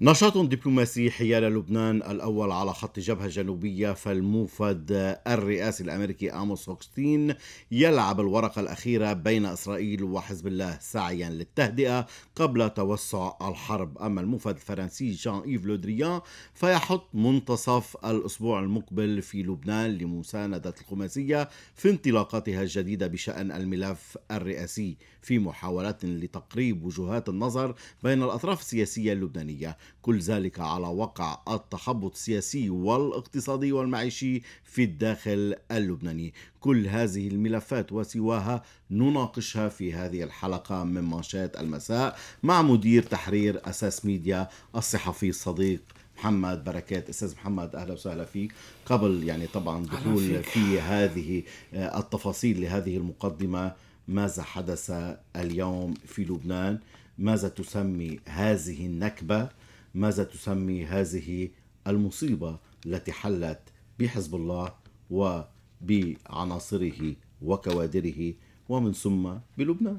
نشاط دبلوماسي حيال لبنان الأول على خط جبهة جنوبية فالموفد الرئاسي الأمريكي آموس هوكستين يلعب الورقة الأخيرة بين إسرائيل وحزب الله سعيا للتهدئة قبل توسع الحرب أما الموفد الفرنسي جان إيف لودريان فيحط منتصف الأسبوع المقبل في لبنان لمساندة الخماسية في انطلاقاتها الجديدة بشأن الملف الرئاسي في محاولات لتقريب وجهات النظر بين الأطراف السياسية اللبنانية كل ذلك على وقع التخبط السياسي والاقتصادي والمعيشي في الداخل اللبناني كل هذه الملفات وسواها نناقشها في هذه الحلقة من منشات المساء مع مدير تحرير أساس ميديا الصحفي الصديق محمد بركات استاذ محمد اهلا وسهلا فيك قبل يعني طبعا دخول في هذه آه، التفاصيل لهذه المقدمه ماذا حدث اليوم في لبنان ماذا تسمي هذه النكبه ماذا تسمي هذه المصيبة التي حلت بحزب الله وبعناصره وكوادره ومن ثم بلبنان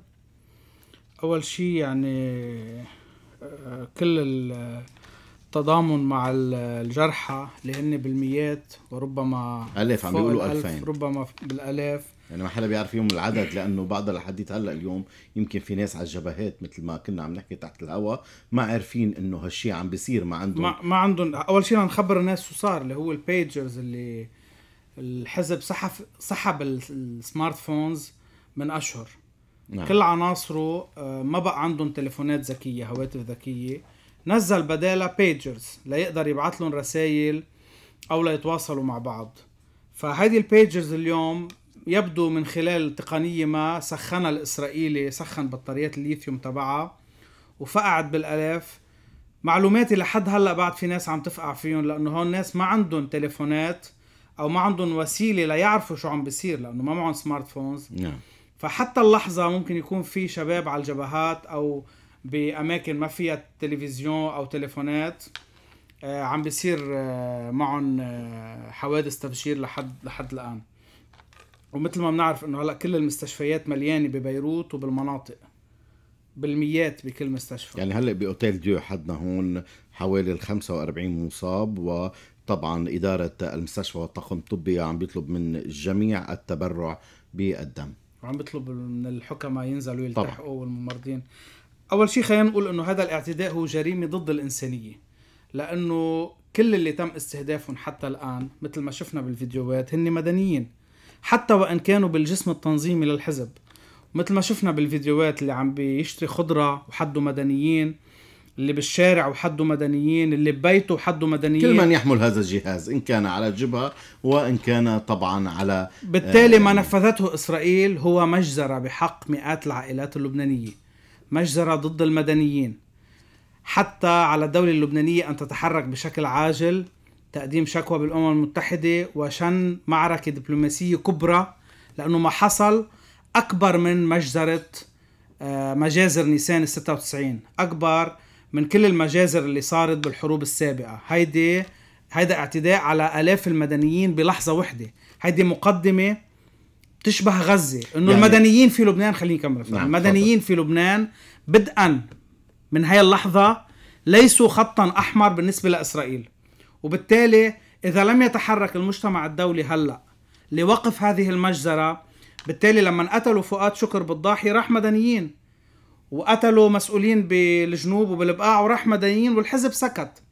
أول شيء يعني آه، كل التضامن مع الجرحى اللي هن بالميات وربما ألف عم بيقولوا ألفين ربما بالألاف يعني ما حدا بيعرف يوم العدد لانه بعض لحديت هلا اليوم يمكن في ناس على الجبهات مثل ما كنا عم نحكي تحت الهواء ما عارفين انه هالشيء عم بيصير ما عندهم ما, ما عندهم اول شيء نخبر الناس شو صار اللي هو البيجرز اللي الحزب سحب سحب السمارت فونز من اشهر نعم. كل عناصره آه، ما بقى عندهم تليفونات ذكيه هواتف ذكيه نزل بدالها بيجرز ليقدر يبعث لهم رسائل او ليتواصلوا مع بعض فهيدي البيجرز اليوم يبدو من خلال تقنية ما سخنها الإسرائيلي سخن بطاريات الليثيوم تبعها وفقعت بالألاف معلوماتي لحد هلا بعد في ناس عم تفقع فيهم لأنه هون ناس ما عندهم تليفونات أو ما عندهم وسيلة ليعرفوا شو عم بيصير لأنه ما معهم سمارت فونز نعم. فحتى اللحظة ممكن يكون في شباب على الجبهات أو بأماكن ما فيها تلفزيون أو تليفونات آه، عم بيصير آه، معهم آه، حوادث تفجير لحد لحد الآن ومثل ما بنعرف انه هلا كل المستشفيات مليانه ببيروت وبالمناطق بالميات بكل مستشفى يعني هلا باوتيل ديو حدنا هون حوالي ال 45 مصاب و طبعا إدارة المستشفى والطاقم الطبي عم بيطلب من الجميع التبرع بالدم وعم بيطلب من الحكماء ينزلوا يلتحقوا والممرضين أول شيء خلينا نقول أنه هذا الاعتداء هو جريمة ضد الإنسانية لأنه كل اللي تم استهدافهم حتى الآن مثل ما شفنا بالفيديوهات هن مدنيين حتى وإن كانوا بالجسم التنظيمي للحزب مثل ما شفنا بالفيديوهات اللي عم بيشتري خضرة وحده مدنيين اللي بالشارع وحده مدنيين اللي ببيته وحده مدنيين كل من يحمل هذا الجهاز إن كان على الجبهة وإن كان طبعا على بالتالي آه ما نفذته إسرائيل هو مجزرة بحق مئات العائلات اللبنانية مجزرة ضد المدنيين حتى على الدولة اللبنانية أن تتحرك بشكل عاجل تقديم شكوى بالأمم المتحدة وشن معركة دبلوماسية كبرى لأنه ما حصل أكبر من مجزرة آه، مجازر نيسان ال 96 أكبر من كل المجازر اللي صارت بالحروب السابقة هيدي هيدا اعتداء على آلاف المدنيين بلحظة وحده هيدي مقدمة تشبه غزة إنه يعني المدنيين في لبنان خليني أكمل نعم المدنيين في لبنان بدءا من هاي اللحظة ليسوا خطا أحمر بالنسبة لإسرائيل وبالتالي إذا لم يتحرك المجتمع الدولي هلأ لوقف هذه المجزرة بالتالي لما قتلوا فؤاد شكر بالضاحي راح مدنيين وقتلوا مسؤولين بالجنوب وبالبقاع وراح مدنيين والحزب سكت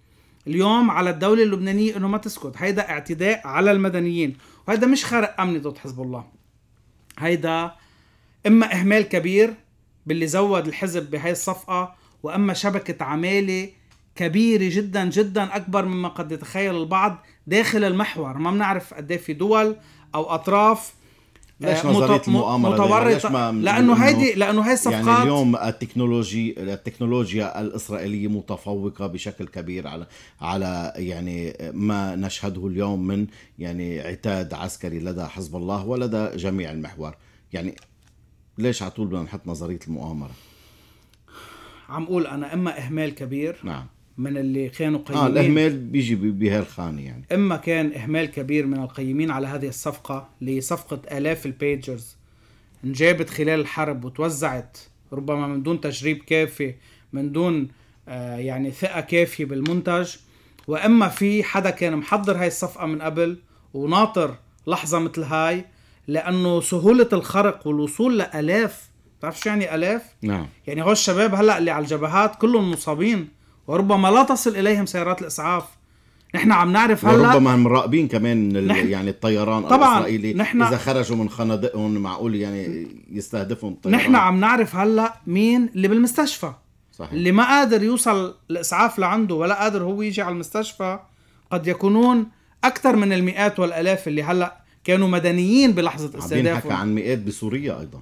اليوم على الدولة اللبنانية انه ما تسكت هيدا اعتداء على المدنيين وهيدا مش خرق امني ضد حزب الله هيدا اما اهمال كبير باللي زود الحزب بهاي الصفقة واما شبكة عمالة كبيرة جدا جدا أكبر مما قد يتخيل البعض داخل المحور ما بنعرف قد إيه في دول أو أطراف آه، ليش نظريه المؤامره يعني متورطه ليش ما لانه هيدي لانه هي يعني الصفقات يعني اليوم التكنولوجي التكنولوجيا الاسرائيليه متفوقه بشكل كبير على على يعني ما نشهده اليوم من يعني عتاد عسكري لدى حزب الله ولدى جميع المحور يعني ليش على طول بدنا نحط نظريه المؤامره عم اقول انا اما اهمال كبير نعم من اللي كانوا آه، قيمين آه الإهمال بيجي بهالخانة يعني إما كان إهمال كبير من القيمين على هذه الصفقة لصفقة آلاف البيجرز انجابت خلال الحرب وتوزعت ربما من دون تجريب كافي من دون آه يعني ثقة كافية بالمنتج وإما في حدا كان محضر هاي الصفقة من قبل وناطر لحظة مثل هاي لأنه سهولة الخرق والوصول لآلاف بتعرف شو يعني آلاف؟ نعم يعني هو الشباب هلا اللي على الجبهات كلهم مصابين وربما لا تصل اليهم سيارات الاسعاف نحن عم نعرف هلا ربما هم مراقبين كمان نحن يعني الطيران طبعا الاسرائيلي نحن اذا خرجوا من خنادقهم معقول يعني يستهدفهم الطيران نحن عم نعرف هلا مين اللي بالمستشفى صحيح. اللي ما قادر يوصل الاسعاف لعنده ولا قادر هو يجي على المستشفى قد يكونون اكثر من المئات والالاف اللي هلا كانوا مدنيين بلحظه استهدافهم عم عن مئات بسوريا ايضا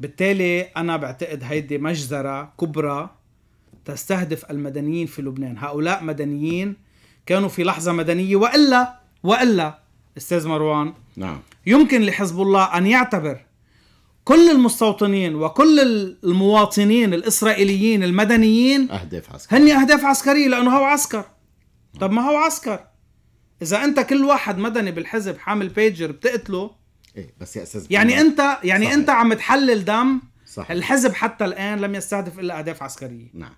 بالتالي انا بعتقد هيدي مجزره كبرى تستهدف المدنيين في لبنان هؤلاء مدنيين كانوا في لحظة مدنية وإلا وإلا أستاذ مروان نعم. يمكن لحزب الله أن يعتبر كل المستوطنين وكل المواطنين الإسرائيليين المدنيين أهداف عسكرية هني أهداف عسكرية لأنه هو عسكر نعم. طب ما هو عسكر إذا أنت كل واحد مدني بالحزب حامل بيجر بتقتله إيه بس يا أستاذ يعني أنت يعني صحيح. أنت عم تحلل دم صحيح. الحزب حتى الآن لم يستهدف إلا أهداف عسكرية نعم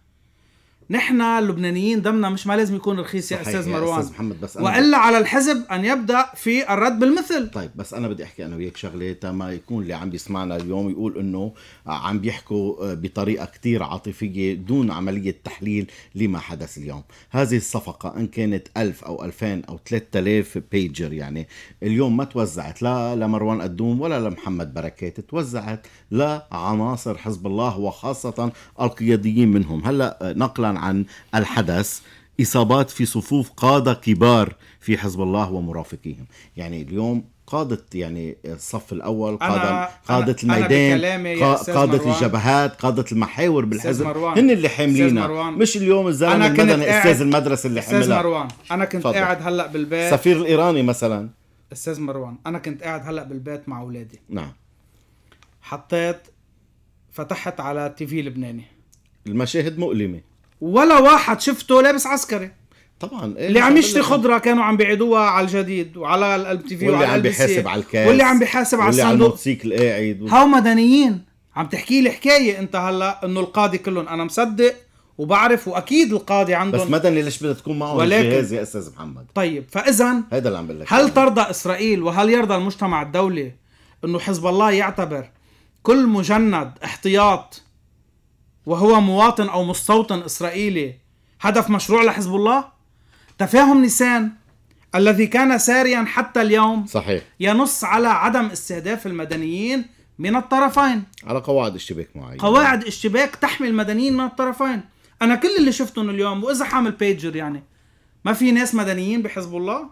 نحن اللبنانيين دمنا مش ما لازم يكون رخيص يا استاذ مروان استاذ محمد بس أنا والا على الحزب ان يبدا في الرد بالمثل طيب بس انا بدي احكي انا وياك شغله ما يكون اللي عم بيسمعنا اليوم يقول انه عم بيحكوا بطريقه كثير عاطفيه دون عمليه تحليل لما حدث اليوم هذه الصفقه ان كانت 1000 او 2000 او 3000 بيجر يعني اليوم ما توزعت لا لمروان قدوم ولا لمحمد بركات توزعت لعناصر حزب الله وخاصه القياديين منهم هلا نقلا عن الحدث اصابات في صفوف قاده كبار في حزب الله ومرافقيهم يعني اليوم قادة يعني الصف الأول قادة قادة الميدان أنا قادة الجبهات قادة المحاور بالحزب هن اللي حاملينا مش اليوم الزلمة المدني أستاذ المدرسة اللي حملها أستاذ مروان أنا كنت فضل. قاعد هلأ بالبيت سفير الإيراني مثلا أستاذ مروان أنا كنت قاعد هلأ بالبيت مع أولادي نعم حطيت فتحت على تي في لبناني المشاهد مؤلمة ولا واحد شفته لابس عسكري طبعا إيه اللي عم يشتري خضره كانوا عم بيعيدوها على الجديد وعلى الام تي في واللي عم بيحاسب على الكاس واللي عم بيحاسب على الصندوق واللي على الموتوسيكل قاعد هاو مدنيين عم تحكي لي حكايه انت هلا انه القاضي كلهم انا مصدق وبعرف واكيد القاضي عندهم بس مدني ليش بدها تكون معهم جهاز الجهاز يا استاذ محمد طيب فاذا هذا اللي عم بقول هل ترضى اسرائيل وهل يرضى المجتمع الدولي انه حزب الله يعتبر كل مجند احتياط وهو مواطن أو مستوطن إسرائيلي هدف مشروع لحزب الله؟ تفاهم نيسان الذي كان ساريا حتى اليوم صحيح ينص على عدم استهداف المدنيين من الطرفين على قواعد اشتباك معينة قواعد اشتباك تحمي المدنيين من الطرفين أنا كل اللي شفتهم اليوم وإذا حامل بيجر يعني ما في ناس مدنيين بحزب الله؟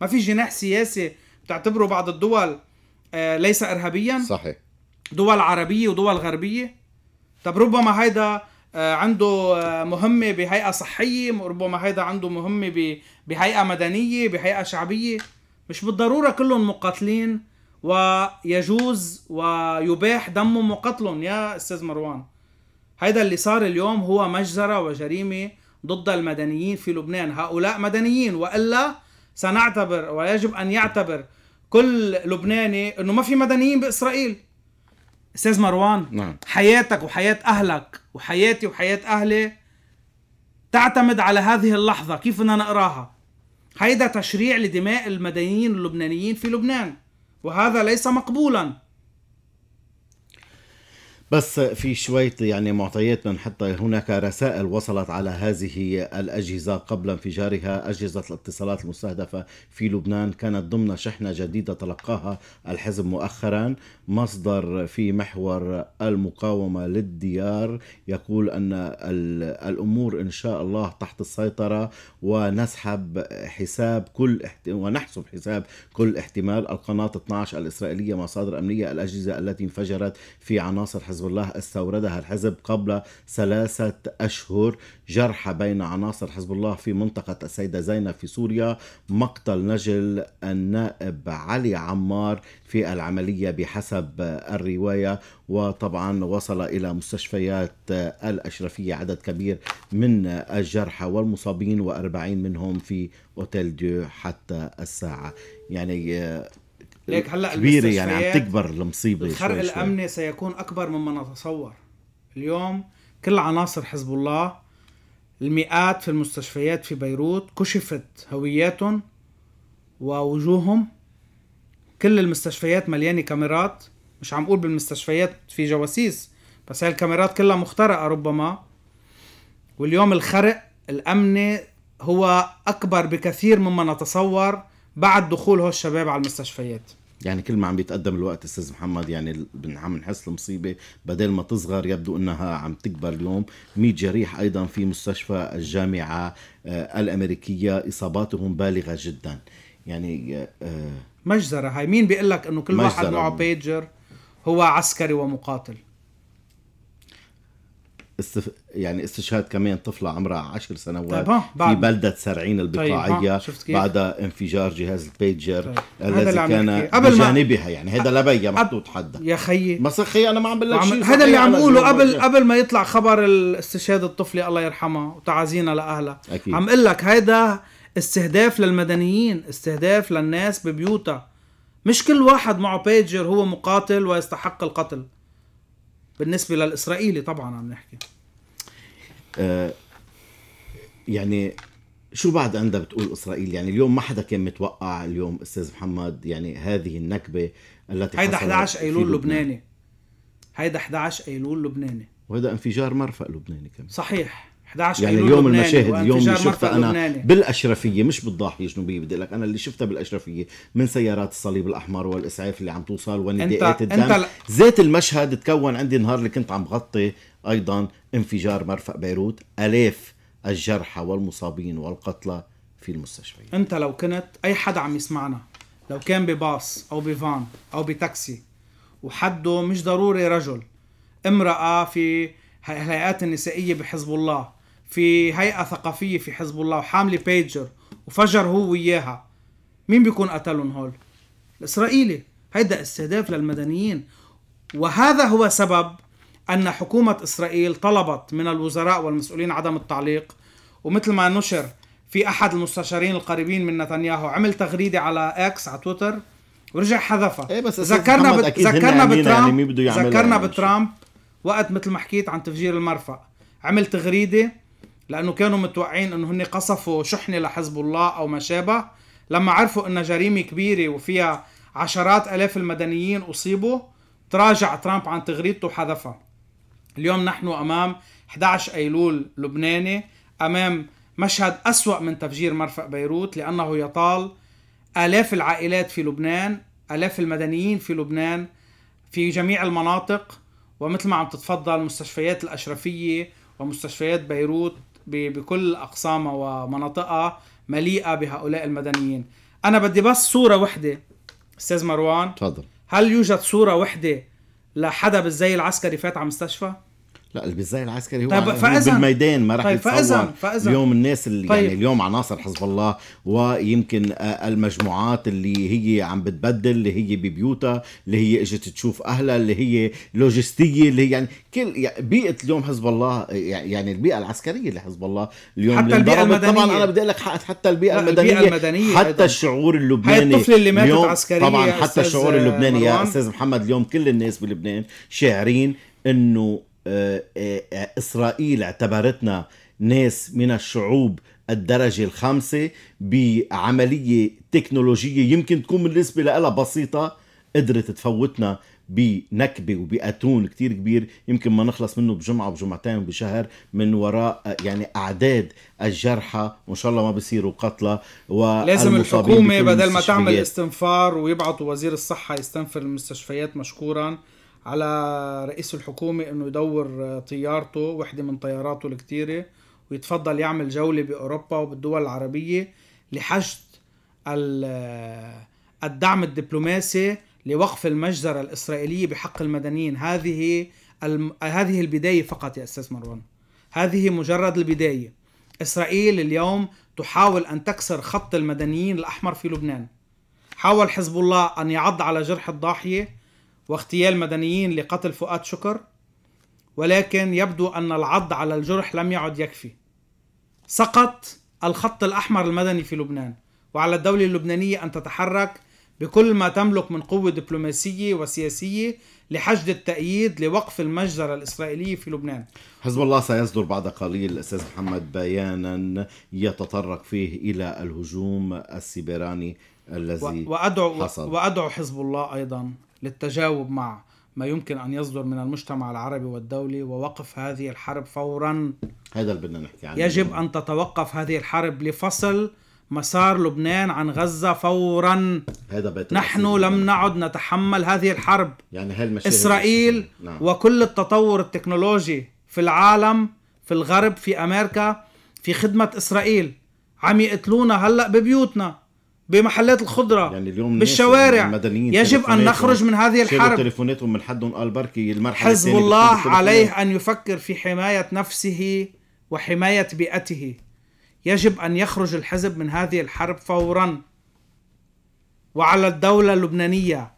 ما في جناح سياسي بتعتبره بعض الدول آه، ليس إرهابيا؟ صحيح دول عربية ودول غربية طب ربما هيدا آه، عنده آه، مهمة بهيئة صحية ربما هيدا عنده مهمة بهيئة مدنية بهيئة شعبية مش بالضرورة كلهم مقاتلين ويجوز ويباح دمهم وقتلهم يا استاذ مروان هيدا اللي صار اليوم هو مجزرة وجريمة ضد المدنيين في لبنان هؤلاء مدنيين وإلا سنعتبر ويجب أن يعتبر كل لبناني أنه ما في مدنيين بإسرائيل استاذ مروان نعم. حياتك وحياه اهلك وحياتي وحياه اهلي تعتمد على هذه اللحظه كيف بدنا نقراها هيدا تشريع لدماء المدنيين اللبنانيين في لبنان وهذا ليس مقبولا بس في شوية يعني معطيات بنحطها هناك رسائل وصلت على هذه الأجهزة قبل انفجارها أجهزة الاتصالات المستهدفة في لبنان كانت ضمن شحنة جديدة تلقاها الحزب مؤخرا مصدر في محور المقاومة للديار يقول أن الأمور إن شاء الله تحت السيطرة ونسحب حساب كل احت... ونحسب حساب كل احتمال القناة 12 الإسرائيلية مصادر أمنية الأجهزة التي انفجرت في عناصر حزب حزب الله استوردها الحزب قبل ثلاثة أشهر جرح بين عناصر حزب الله في منطقة السيدة زينب في سوريا مقتل نجل النائب علي عمار في العملية بحسب الرواية وطبعا وصل إلى مستشفيات الأشرفية عدد كبير من الجرحى والمصابين و40 منهم في أوتيل ديو حتى الساعة يعني ليك هلا كبيره يعني عم تكبر المصيبه الخرق شوي شوي. الامني سيكون اكبر مما نتصور اليوم كل عناصر حزب الله المئات في المستشفيات في بيروت كشفت هوياتهم ووجوههم كل المستشفيات مليانه كاميرات مش عم اقول بالمستشفيات في جواسيس بس هاي الكاميرات كلها مخترقه ربما واليوم الخرق الامني هو اكبر بكثير مما نتصور بعد دخول هو الشباب على المستشفيات يعني كل ما عم بيتقدم الوقت استاذ محمد يعني عم نحس المصيبه بدل ما تصغر يبدو انها عم تكبر اليوم 100 جريح ايضا في مستشفى الجامعه آه، الامريكيه اصاباتهم بالغه جدا يعني آه، آه، مجزره هاي مين بيقول لك انه كل واحد معه بيجر هو عسكري ومقاتل استف... يعني استشهاد كمان طفله عمرها عشر سنوات طيب بعد... في بلده سرعين طيب، البقاعيه طيب بعد انفجار جهاز البيجر طيب. الذي كان بجانبها ما... يعني هذا لبيا محطوط حدا يا خيي ما خيي انا ما عم بقول لك شيء هذا اللي عم قوله قبل قبل ما يطلع خبر الاستشهاد الطفله الله يرحمها وتعازينا لاهلها أكيد. عم اقول لك هيدا استهداف للمدنيين استهداف للناس ببيوتها مش كل واحد معه بيجر هو مقاتل ويستحق القتل بالنسبه للاسرائيلي طبعا عم نحكي آه، يعني شو بعد عندها بتقول اسرائيل يعني اليوم ما حدا كان متوقع اليوم استاذ محمد يعني هذه النكبه التي هيدا 11 ايلول لبناني هيدا 11 ايلول لبناني وهذا انفجار مرفق لبناني كمان صحيح 11 يعني اليوم المشاهد اليوم اللي شفتها انا بالاشرفيه مش بالضاحيه الجنوبيه بدي لك انا اللي شفتها بالاشرفيه من سيارات الصليب الاحمر والاسعاف اللي عم توصل ونداءات الدم ذات زيت المشهد تكون عندي نهار اللي كنت عم غطي ايضا انفجار مرفق بيروت الاف الجرحى والمصابين والقتلى في المستشفيات انت لو كنت اي حدا عم يسمعنا لو كان بباص او بفان او بتاكسي وحده مش ضروري رجل امرأة في الهيئات النسائية بحزب الله في هيئه ثقافيه في حزب الله وحامله بيجر وفجر هو وياها مين بيكون قتلهم هول الاسرائيلي هيدا استهداف للمدنيين وهذا هو سبب ان حكومه اسرائيل طلبت من الوزراء والمسؤولين عدم التعليق ومثل ما نشر في احد المستشارين القريبين من نتنياهو عمل تغريده على اكس على تويتر ورجع حذفها إيه بس ذكرنا ذكرنا يعني بترامب يعني ذكرنا بترامب وقت مثل ما حكيت عن تفجير المرفأ عمل تغريده لانه كانوا متوقعين انه هن قصفوا شحنه لحزب الله او ما شابه لما عرفوا انها جريمه كبيره وفيها عشرات الاف المدنيين اصيبوا تراجع ترامب عن تغريدته وحذفها اليوم نحن امام 11 ايلول لبناني امام مشهد اسوا من تفجير مرفأ بيروت لانه يطال الاف العائلات في لبنان الاف المدنيين في لبنان في جميع المناطق ومثل ما عم تتفضل مستشفيات الاشرفيه ومستشفيات بيروت بكل أقسامها ومناطقها مليئة بهؤلاء المدنيين أنا بدي بس صورة وحدة أستاذ مروان تفضل هل يوجد صورة وحدة لحدا بالزي العسكري فات على مستشفى؟ لا البزاي العسكري هو طيب بالميدان ما راح طيب يتصور فأزن اليوم الناس اللي طيب يعني اليوم عناصر حزب الله ويمكن آه، المجموعات اللي هي عم بتبدل اللي هي ببيوتها اللي هي اجت تشوف اهلها اللي هي لوجستيه اللي هي يعني كل بيئه اليوم حزب الله يعني البيئه العسكريه لحزب الله اليوم حتى البيئه المدنيه طبعا انا بدي اقول لك حتى البيئه المدنيه, البيئة المدنية حتى أيضاً. الشعور اللبناني الطفل اللي ماتت عسكريا طبعا حتى الشعور اللبناني يا استاذ محمد اليوم كل الناس بلبنان شاعرين انه آه، آه، إسرائيل اعتبرتنا ناس من الشعوب الدرجة الخامسة بعملية تكنولوجية يمكن تكون بالنسبة لها بسيطة قدرت تفوتنا بنكبة وبأتون كتير كبير يمكن ما نخلص منه بجمعة وبجمعتين وبشهر من وراء آه، يعني أعداد الجرحى وإن شاء الله ما بصيروا قتلى لازم الحكومة بدل ما تعمل استنفار ويبعثوا وزير الصحة يستنفر المستشفيات مشكورا على رئيس الحكومة انه يدور طيارته وحدة من طياراته الكتيرة ويتفضل يعمل جولة بأوروبا وبالدول العربية لحشد الدعم الدبلوماسي لوقف المجزرة الإسرائيلية بحق المدنيين هذه هذه البداية فقط يا أستاذ مروان هذه مجرد البداية إسرائيل اليوم تحاول أن تكسر خط المدنيين الأحمر في لبنان حاول حزب الله أن يعض على جرح الضاحية واغتيال مدنيين لقتل فؤاد شكر ولكن يبدو أن العض على الجرح لم يعد يكفي سقط الخط الأحمر المدني في لبنان وعلى الدولة اللبنانية أن تتحرك بكل ما تملك من قوة دبلوماسية وسياسية لحشد التأييد لوقف المجزرة الإسرائيلية في لبنان حزب الله سيصدر بعد قليل أستاذ محمد بيانا يتطرق فيه إلى الهجوم السيبراني الذي و... وأدعو حصل وأدعو حزب الله أيضا للتجاوب مع ما يمكن ان يصدر من المجتمع العربي والدولي ووقف هذه الحرب فورا هذا اللي بدنا نحكي عنه يجب ان تتوقف هذه الحرب لفصل مسار لبنان عن غزة فورا هذا بيت نحن لم نعد نتحمل هذه الحرب يعني هالمشاهد إسرائيل نعم. وكل التطور التكنولوجي في العالم في الغرب في أمريكا في خدمة إسرائيل عم يقتلونا هلأ ببيوتنا بمحلات الخضرة يعني اليوم بالشوارع المدنيين يجب أن نخرج من هذه الحرب تليفوناتهم من حد قال بركي المرحلة حزب الله عليه أن يفكر في حماية نفسه وحماية بيئته يجب أن يخرج الحزب من هذه الحرب فورا وعلى الدولة اللبنانية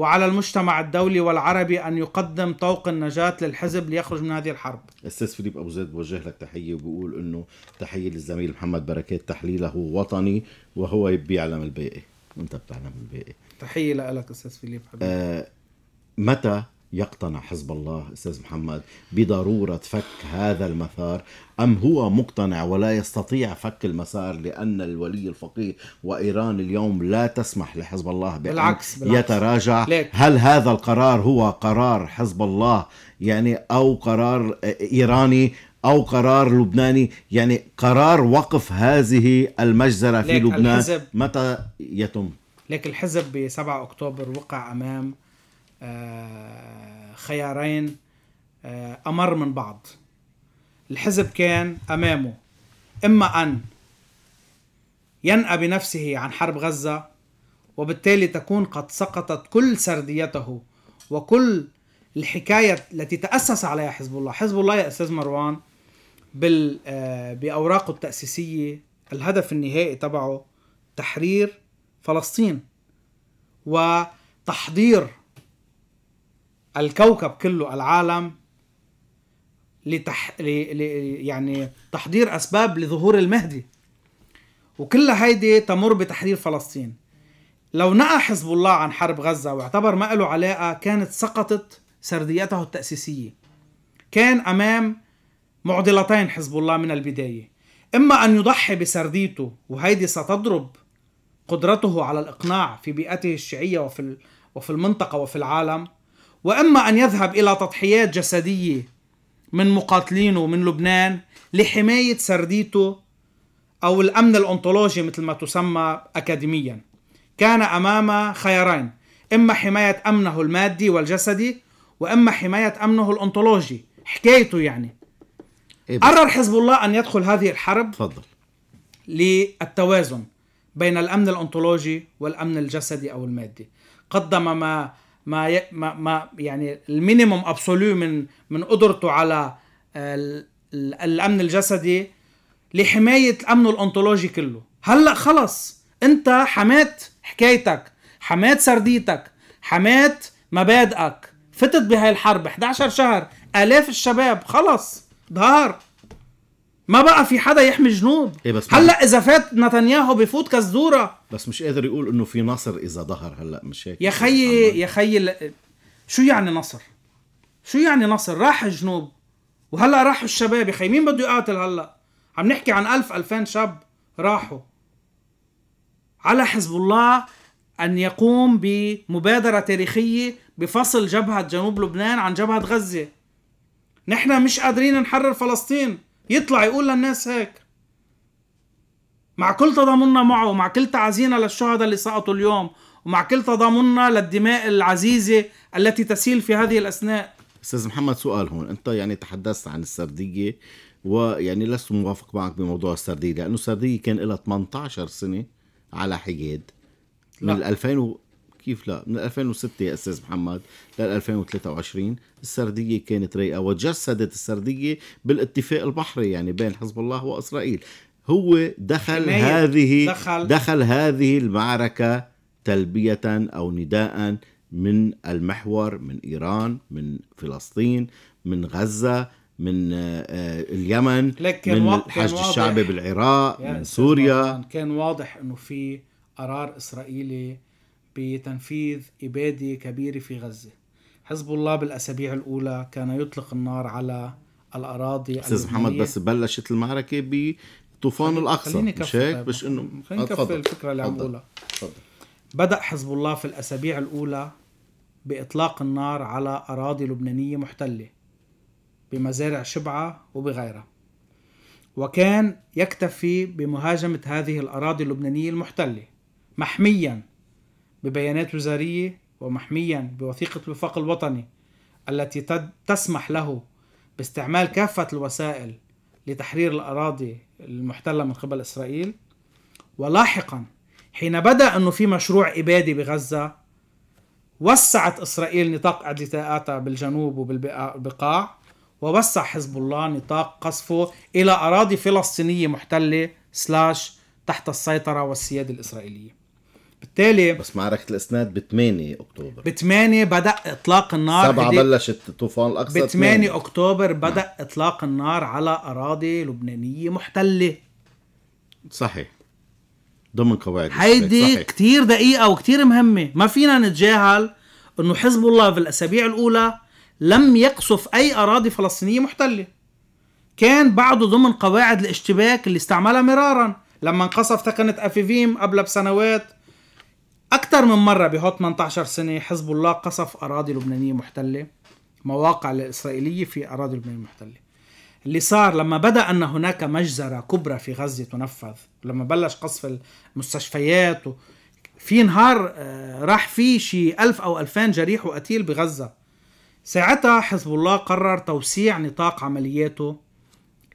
وعلى المجتمع الدولي والعربي أن يقدم طوق النجاة للحزب ليخرج من هذه الحرب أستاذ فيليب أبو زيد بوجه لك تحية وبقول أنه تحية للزميل محمد بركات تحليله وطني وهو بيعلم الباقي وانت بتعلم الباقي تحية لك أستاذ فيليب حبيبي آه متى يقتنع حزب الله استاذ محمد بضروره فك هذا المسار ام هو مقتنع ولا يستطيع فك المسار لان الولي الفقيه وايران اليوم لا تسمح لحزب الله بان بالعكس بالعكس يتراجع ليك. هل هذا القرار هو قرار حزب الله يعني او قرار ايراني او قرار لبناني يعني قرار وقف هذه المجزره في لبنان متى يتم لكن الحزب ب 7 اكتوبر وقع امام آه، خيارين آه، أمر من بعض الحزب كان أمامه إما أن ينأى بنفسه عن حرب غزة وبالتالي تكون قد سقطت كل سرديته وكل الحكاية التي تأسس عليها حزب الله حزب الله يا أستاذ مروان آه، بأوراقه التأسيسية الهدف النهائي تبعه تحرير فلسطين وتحضير الكوكب كله العالم لتح... ل... ل... يعني تحضير اسباب لظهور المهدي وكل هيدي تمر بتحرير فلسطين لو نأى حزب الله عن حرب غزة واعتبر ما له علاقة كانت سقطت سرديته التأسيسية كان أمام معضلتين حزب الله من البداية إما أن يضحي بسرديته وهيدي ستضرب قدرته على الإقناع في بيئته الشيعية وفي, وفي المنطقة وفي العالم واما ان يذهب الى تضحيات جسديه من مقاتلينه من لبنان لحمايه سرديته او الامن الانطولوجي مثل ما تسمى اكاديميا كان امام خيارين اما حمايه امنه المادي والجسدي واما حمايه امنه الانطولوجي حكايته يعني إيه قرر حزب الله ان يدخل هذه الحرب تفضل للتوازن بين الامن الانطولوجي والامن الجسدي او المادي قدم ما ما ي... ما, ما يعني المينيموم ابسولو من من قدرته على آه، الامن الجسدي لحمايه امنه الانطولوجي كله هلا خلص انت حمات حكايتك حمات سرديتك حمات مبادئك فتت بهاي الحرب 11 شهر الاف الشباب خلص ظهر ما بقى في حدا يحمي جنوب إيه بس هلا اذا فات نتنياهو بفوت كزدوره بس مش قادر يقول انه في نصر اذا ظهر هلا مش هيك يا خيي يا خيي شو يعني نصر شو يعني نصر راح الجنوب وهلا راحوا الشباب يا خيي مين بده يقاتل هلا عم نحكي عن ألف ألفين شاب راحوا على حزب الله أن يقوم بمبادرة تاريخية بفصل جبهة جنوب لبنان عن جبهة غزة نحن مش قادرين نحرر فلسطين يطلع يقول للناس هيك مع كل تضامننا معه ومع كل تعزينا للشهداء اللي سقطوا اليوم ومع كل تضامننا للدماء العزيزة التي تسيل في هذه الأثناء أستاذ محمد سؤال هون أنت يعني تحدثت عن السردية ويعني لست موافق معك بموضوع السردية لأنه السردية كان لها 18 سنة على حياد من لا. 2000 و... كيف لا من 2006 يا استاذ محمد لل 2023 السرديه كانت رايقه وتجسدت السرديه بالاتفاق البحري يعني بين حزب الله واسرائيل هو دخل هذه دخل. دخل هذه المعركه تلبيه او نداء من المحور من ايران من فلسطين من غزه من آه، اليمن لكن من الحشد الشعبي بالعراق من سوريا كان واضح انه في قرار اسرائيلي بتنفيذ إبادة كبيرة في غزة حزب الله بالأسابيع الأولى كان يطلق النار على الأراضي أستاذ محمد بس بلشت المعركة بطوفان الأقصى خليني مش هيك مش إنه خليني كفل الفكرة اللي عم بقولها بدأ حزب الله في الأسابيع الأولى بإطلاق النار على أراضي لبنانية محتلة بمزارع شبعة وبغيرها وكان يكتفي بمهاجمة هذه الأراضي اللبنانية المحتلة محميا ببيانات وزارية ومحميا بوثيقة الوفاق الوطني التي تسمح له باستعمال كافة الوسائل لتحرير الأراضي المحتلة من قبل إسرائيل ولاحقا حين بدأ أنه في مشروع إبادي بغزة وسعت إسرائيل نطاق اعتداءاتها بالجنوب وبالبقاع ووسع حزب الله نطاق قصفه إلى أراضي فلسطينية محتلة سلاش تحت السيطرة والسيادة الإسرائيلية بالتالي بس معركه الاسناد ب 8 اكتوبر ب 8 بدا اطلاق النار 7 بلشت الطوفان الاقصى ب 8 اكتوبر بدا نعم. اطلاق النار على اراضي لبنانيه محتله صحيح ضمن قواعد هيدي كثير دقيقه وكثير مهمه ما فينا نتجاهل انه حزب الله في الاسابيع الاولى لم يقصف اي اراضي فلسطينيه محتله كان بعده ضمن قواعد الاشتباك اللي استعملها مرارا لما انقصف ثكنة افيفيم قبل بسنوات أكثر من مرة بهو 18 سنة حزب الله قصف أراضي لبنانية محتلة مواقع الإسرائيلية في أراضي لبنانية محتلة اللي صار لما بدا ان هناك مجزره كبرى في غزه تنفذ لما بلش قصف المستشفيات و... في نهار آه، راح في شي ألف أو ألفين جريح وقتيل بغزة ساعتها حزب الله قرر توسيع نطاق عملياته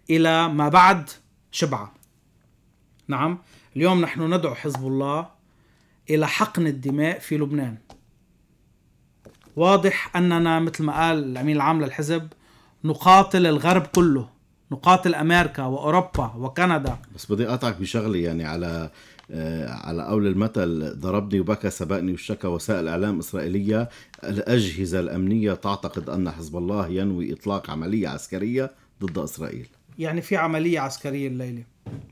إلى ما بعد شبعة نعم اليوم نحن ندعو حزب الله إلى حقن الدماء في لبنان واضح أننا مثل ما قال العميل العام للحزب نقاتل الغرب كله نقاتل أمريكا وأوروبا وكندا بس بدي أقطعك بشغلة يعني على آه، على قول المثل ضربني وبكى سبقني وشكى وسائل اعلام اسرائيليه الاجهزه الامنيه تعتقد ان حزب الله ينوي اطلاق عمليه عسكريه ضد اسرائيل يعني في عمليه عسكريه الليله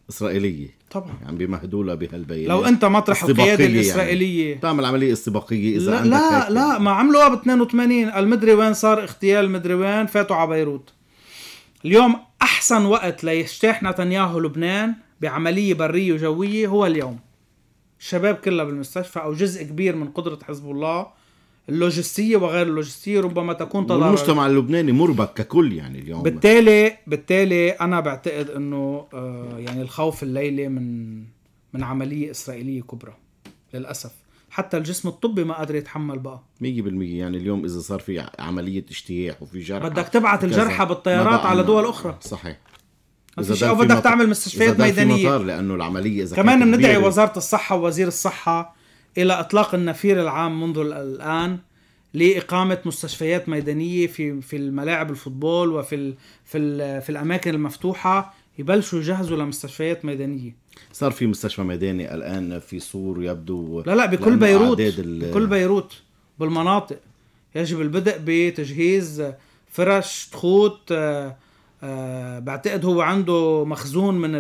اسرائيليه طبعا عم يعني بيمهدوا لها بهالبيانات لو انت مطرح القياده الاسرائيليه يعني. تعمل عمليه استباقيه اذا لا عندك لا, لا ما عملوها ب 82 قال وين صار اغتيال مدري وين فاتوا على بيروت اليوم احسن وقت ليجتاح نتنياهو لبنان بعمليه بريه وجويه هو اليوم الشباب كلها بالمستشفى او جزء كبير من قدره حزب الله اللوجستيه وغير اللوجستيه ربما تكون تضارب المجتمع اللبناني مربك ككل يعني اليوم بالتالي بالتالي انا بعتقد انه آه، يعني الخوف الليلي من من عمليه اسرائيليه كبرى للاسف حتى الجسم الطبي ما قادر يتحمل بقى 100% يعني اليوم اذا صار في عمليه اجتياح وفي جرحى بدك تبعت الجرحى بالطيارات على دول اخرى صحيح اذا بدك تعمل مستشفيات ميدانيه إذا مطار لانه العمليه اذا كمان بندعي وزاره الصحه ووزير الصحه إلى إطلاق النفير العام منذ الآن لإقامة مستشفيات ميدانية في في الملاعب الفوتبول وفي الـ في الـ في الأماكن المفتوحة يبلشوا يجهزوا لمستشفيات ميدانية صار في مستشفى ميداني الآن في سور يبدو لا لا بكل بيروت بكل بيروت بالمناطق يجب البدء بتجهيز فرش تخوت آه، آه، بعتقد هو عنده مخزون من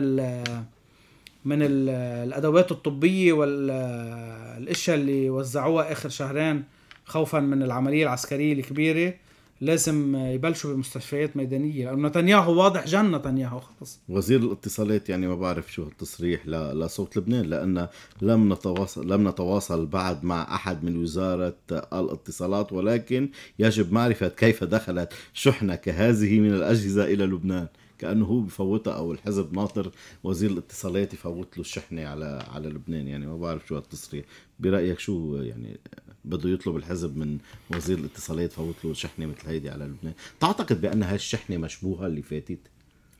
من الادوات الطبيه والاشياء اللي وزعوها اخر شهرين خوفا من العمليه العسكريه الكبيره لازم يبلشوا بمستشفيات ميدانيه لانه نتنياهو واضح جن نتنياهو خلص وزير الاتصالات يعني ما بعرف شو التصريح لصوت لبنان لان لم نتواصل لم نتواصل بعد مع احد من وزاره الاتصالات ولكن يجب معرفه كيف دخلت شحنه كهذه من الاجهزه الى لبنان كانه هو بفوتها او الحزب ناطر وزير الاتصالات يفوت له الشحنه على على لبنان يعني ما بعرف شو هالتصريح برايك شو يعني بده يطلب الحزب من وزير الاتصالات يفوت له شحنه مثل هيدي على لبنان تعتقد بان هالشحنه مشبوهه اللي فاتت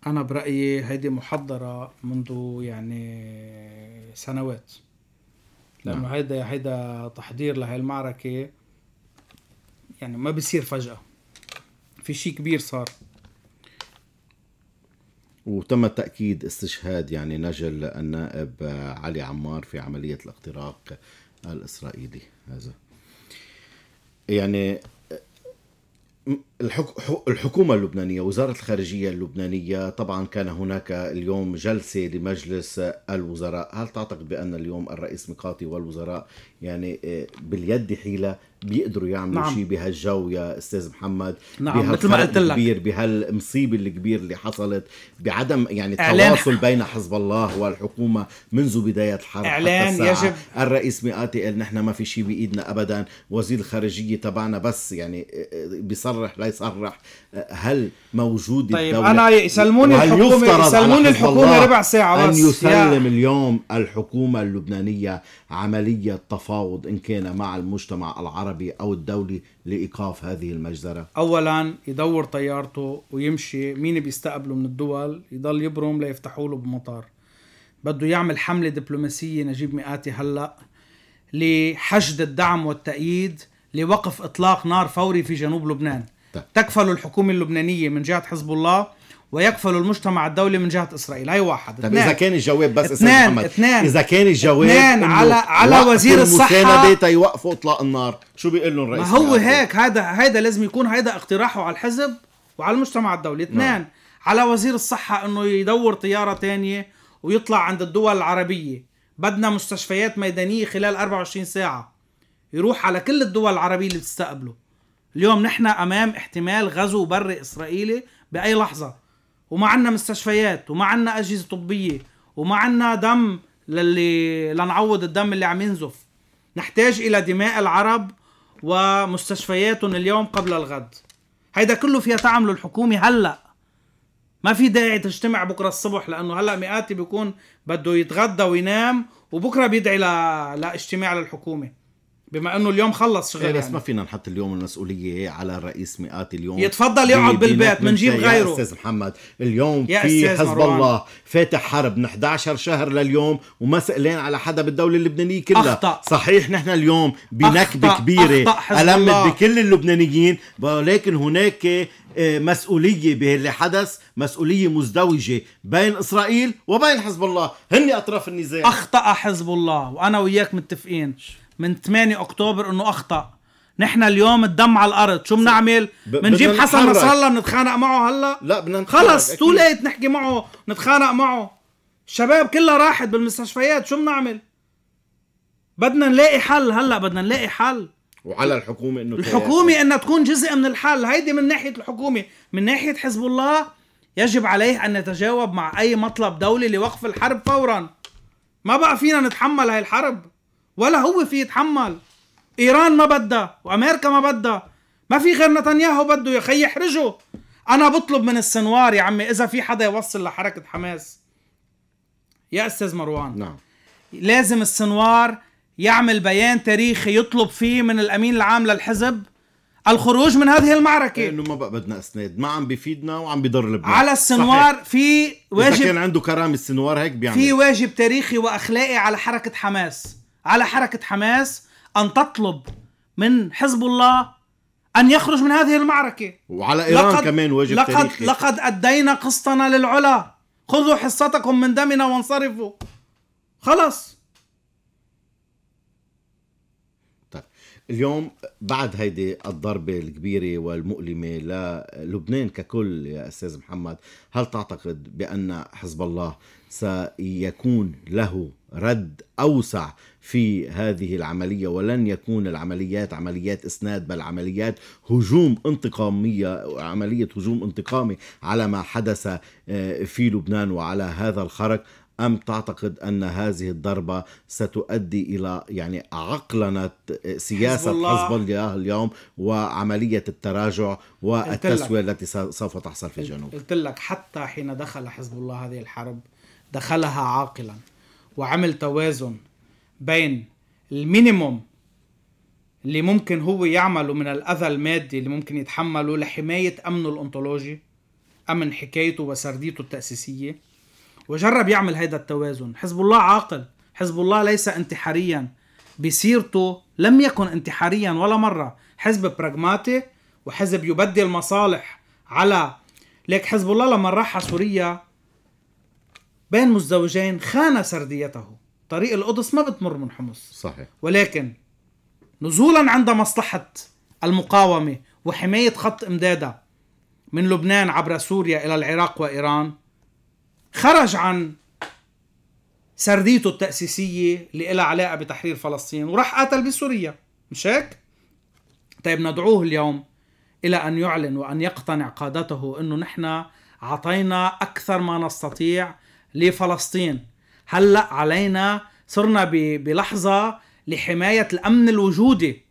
انا برايي هيدي محضره منذ يعني سنوات لانه نعم. هيدا هيدا تحضير لهي المعركه يعني ما بصير فجاه في شيء كبير صار وتم تأكيد استشهاد يعني نجل النائب علي عمار في عملية الاختراق الإسرائيلي هذا يعني الحكومة اللبنانية وزارة الخارجية اللبنانية طبعا كان هناك اليوم جلسة لمجلس الوزراء هل تعتقد بأن اليوم الرئيس ميقاتي والوزراء يعني آه، باليد حيلة بيقدروا يعملوا نعم. شيء بهالجو يا استاذ محمد نعم مثل ما قلت لك بهالمصيبه الكبير اللي حصلت بعدم يعني التواصل بين حزب الله والحكومه منذ بدايه الحرب اعلان يجب الرئيس مئاتي قال نحن ما في شيء بايدنا ابدا وزير الخارجيه تبعنا بس يعني آه، آه، بيصرح لا يصرح آه، هل موجود طيب الدولة انا يسلموني الحكومه يسلموني الحكومه ربع ساعه بس ان يسلم يا. اليوم الحكومه اللبنانيه عمليه تفاوض ان كان مع المجتمع العربي العربي أو الدولي لإيقاف هذه المجزرة؟ أولا يدور طيارته ويمشي مين بيستقبله من الدول يضل يبرم ليفتحوا له بمطار بده يعمل حملة دبلوماسية نجيب مئاتي هلأ لحشد الدعم والتأييد لوقف إطلاق نار فوري في جنوب لبنان طيب. تكفل الحكومة اللبنانية من جهة حزب الله ويقفل المجتمع الدولي من جهه اسرائيل هي واحد طب اذا كان الجواب بس اثنان محمد اثنين اذا كان الجواب اثنان على على وزير الصحه يوقفوا اطلاق النار شو بيقول لهم الرئيس ما هو هيك هذا هذا لازم يكون هذا اقتراحه على الحزب وعلى المجتمع الدولي نعم. اثنين نعم. على وزير الصحه انه يدور طياره تانية ويطلع عند الدول العربيه بدنا مستشفيات ميدانيه خلال 24 ساعه يروح على كل الدول العربيه اللي بتستقبله اليوم نحن امام احتمال غزو بري اسرائيلي باي لحظه وما عندنا مستشفيات وما عندنا اجهزه طبيه وما عندنا دم للي لنعوض الدم اللي عم ينزف نحتاج الى دماء العرب ومستشفيات اليوم قبل الغد هيدا كله فيها تعمله الحكومه هلا ما في داعي تجتمع بكره الصبح لانه هلا مئاتي بيكون بده يتغدى وينام وبكره بيدعي لاجتماع للحكومه بما انه اليوم خلص شغل إيه، بس يعني. ما فينا نحط اليوم المسؤوليه على رئيس مئات اليوم يتفضل يقعد بالبيت بنجيب غيره يا استاذ محمد اليوم يا في حزب مروان. الله فاتح حرب من 11 شهر لليوم وما سألين على حدا بالدوله اللبنانيه كلها أخطأ. صحيح نحن اليوم بنكبه أخطأ. كبيره أخطأ المت بكل اللبنانيين ولكن هناك آه، مسؤوليه باللي حدث مسؤوليه مزدوجه بين اسرائيل وبين حزب الله هن اطراف النزاع اخطا حزب الله وانا وياك متفقين من 8 اكتوبر انه اخطا نحن اليوم الدم على الارض شو بنعمل بنجيب حسن نصر الله بنتخانق معه هلا لا بدنا خلص تو ليت نحكي معه نتخانق معه الشباب كلها راحت بالمستشفيات شو بنعمل بدنا نلاقي حل هلا بدنا نلاقي حل وعلى الحكومه انه الحكومه انها تكون جزء من الحل هيدي من ناحيه الحكومه من ناحيه حزب الله يجب عليه ان يتجاوب مع اي مطلب دولي لوقف الحرب فورا ما بقى فينا نتحمل هاي الحرب ولا هو في يتحمل ايران ما بدها وامريكا ما بدها ما في غير نتنياهو بده يا خي يحرجه انا بطلب من السنوار يا عمي اذا في حدا يوصل لحركه حماس يا استاذ مروان نعم لازم السنوار يعمل بيان تاريخي يطلب فيه من الامين العام للحزب الخروج من هذه المعركة لأنه إيه، ما بقى بدنا أسناد ما عم بيفيدنا وعم بيضر لبنان على السنوار صحيح. في واجب إذا كان عنده كرامة السنوار هيك بيعمل في واجب تاريخي وأخلاقي على حركة حماس على حركه حماس ان تطلب من حزب الله ان يخرج من هذه المعركه وعلى ايران لقد كمان واجب لقد تاريخي. لقد ادينا قسطنا للعلا خذوا حصتكم من دمنا وانصرفوا خلص طيب اليوم بعد هيدي الضربة الكبيرة والمؤلمة للبنان ككل يا أستاذ محمد هل تعتقد بأن حزب الله سيكون له رد أوسع في هذه العملية ولن يكون العمليات عمليات إسناد بل عمليات هجوم انتقامية عملية هجوم انتقامي على ما حدث آه، في لبنان وعلى هذا الخرق أم تعتقد أن هذه الضربة ستؤدي إلى يعني عقلنة سياسة حزب الله, اليوم وعملية التراجع والتسوية التي سوف تحصل في الجنوب قلت لك حتى حين دخل حزب الله هذه الحرب دخلها عاقلا وعمل توازن بين المينيموم اللي ممكن هو يعمله من الأذى المادي اللي ممكن يتحمله لحماية أمنه الأنطولوجي أمن حكايته وسرديته التأسيسية وجرب يعمل هذا التوازن حزب الله عاقل حزب الله ليس انتحاريا بسيرته لم يكن انتحاريا ولا مرة حزب براغماتي وحزب يبدل المصالح على ليك حزب الله لما راح على سوريا بين مزدوجين خان سرديته طريق القدس ما بتمر من حمص صحيح ولكن نزولا عند مصلحة المقاومة وحماية خط إمدادها من لبنان عبر سوريا إلى العراق وإيران خرج عن سرديته التأسيسية اللي لها علاقة بتحرير فلسطين وراح قاتل بسوريا مش هيك؟ طيب ندعوه اليوم إلى أن يعلن وأن يقتنع قادته أنه نحن عطينا أكثر ما نستطيع لفلسطين هلا علينا صرنا بلحظه لحمايه الامن الوجودي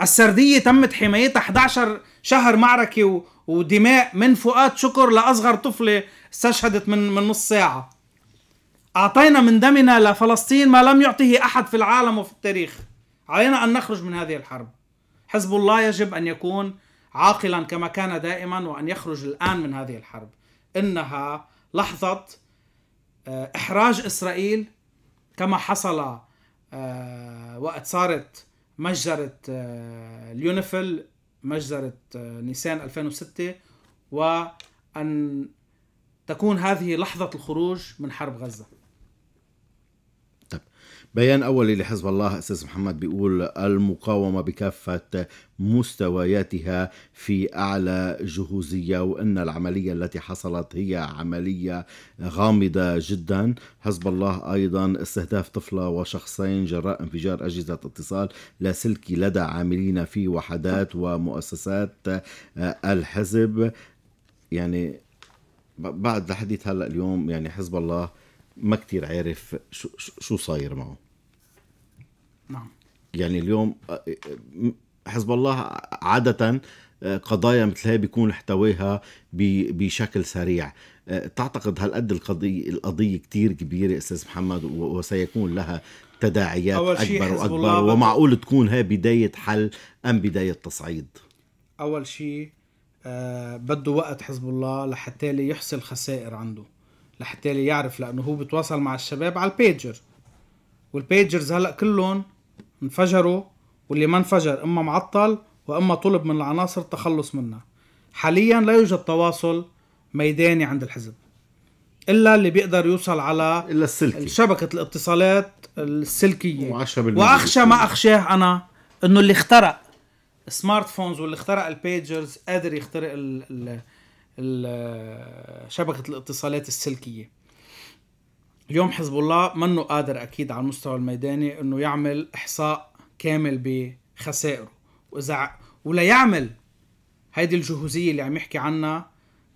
السرديه تمت حمايتها 11 شهر معركه ودماء من فؤاد شكر لاصغر طفله استشهدت من من نص ساعه اعطينا من دمنا لفلسطين ما لم يعطه احد في العالم وفي التاريخ علينا ان نخرج من هذه الحرب حزب الله يجب ان يكون عاقلا كما كان دائما وان يخرج الان من هذه الحرب انها لحظه آه، احراج اسرائيل كما حصل آه، وقت صارت مجزرة آه، اليونيفل مجزرة نيسان 2006 وأن تكون هذه لحظة الخروج من حرب غزة بيان أولي لحزب الله أستاذ محمد بيقول المقاومة بكافة مستوياتها في أعلى جهوزية وأن العملية التي حصلت هي عملية غامضة جدا حزب الله أيضا استهداف طفلة وشخصين جراء انفجار أجهزة اتصال لاسلكي لدى عاملين في وحدات ومؤسسات آه، الحزب يعني بعد الحديث هلا اليوم يعني حزب الله ما كتير عارف شو شو صاير معه نعم يعني اليوم حزب الله عادة قضايا مثل هي بيكون احتواها بشكل سريع تعتقد هالقد القضية القضية كتير كبيرة أستاذ محمد وسيكون لها تداعيات أكبر وأكبر ومعقول تكون هي بداية حل أم بداية تصعيد أول شيء آه، بده وقت حزب الله لحتى يحصل الخسائر عنده لحتى يعرف لأنه هو بتواصل مع الشباب على البيجر والبيجرز هلأ كلهم انفجروا واللي ما انفجر اما معطل واما طلب من العناصر التخلص منه حاليا لا يوجد تواصل ميداني عند الحزب الا اللي بيقدر يوصل على الا السلكي شبكه الاتصالات السلكيه واخشى ما اخشاه انا انه اللي اخترق سمارت فونز واللي اخترق البيجرز قادر يخترق ال شبكه الاتصالات السلكيه اليوم حزب الله منه قادر اكيد على المستوى الميداني انه يعمل احصاء كامل بخسائره واذا ولا يعمل هيدي الجهوزيه اللي عم يحكي عنها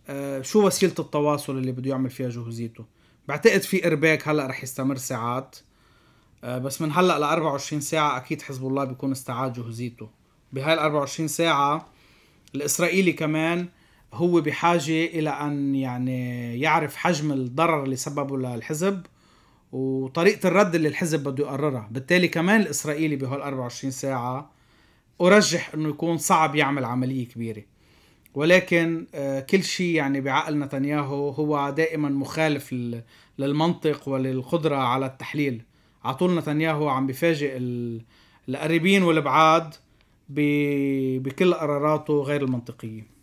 آه، شو وسيله التواصل اللي بده يعمل فيها جهوزيته بعتقد في ارباك هلا رح يستمر ساعات آه، بس من هلا ل 24 ساعه اكيد حزب الله بيكون استعاد جهوزيته بهاي ال 24 ساعه الاسرائيلي كمان هو بحاجة إلى أن يعني يعرف حجم الضرر اللي سببه للحزب وطريقة الرد اللي الحزب بده يقررها بالتالي كمان الإسرائيلي بهال 24 ساعة أرجح أنه يكون صعب يعمل عملية كبيرة ولكن آه، كل شيء يعني بعقل نتنياهو هو دائما مخالف للمنطق وللقدرة على التحليل على طول نتنياهو عم بفاجئ القريبين والبعاد بكل قراراته غير المنطقيه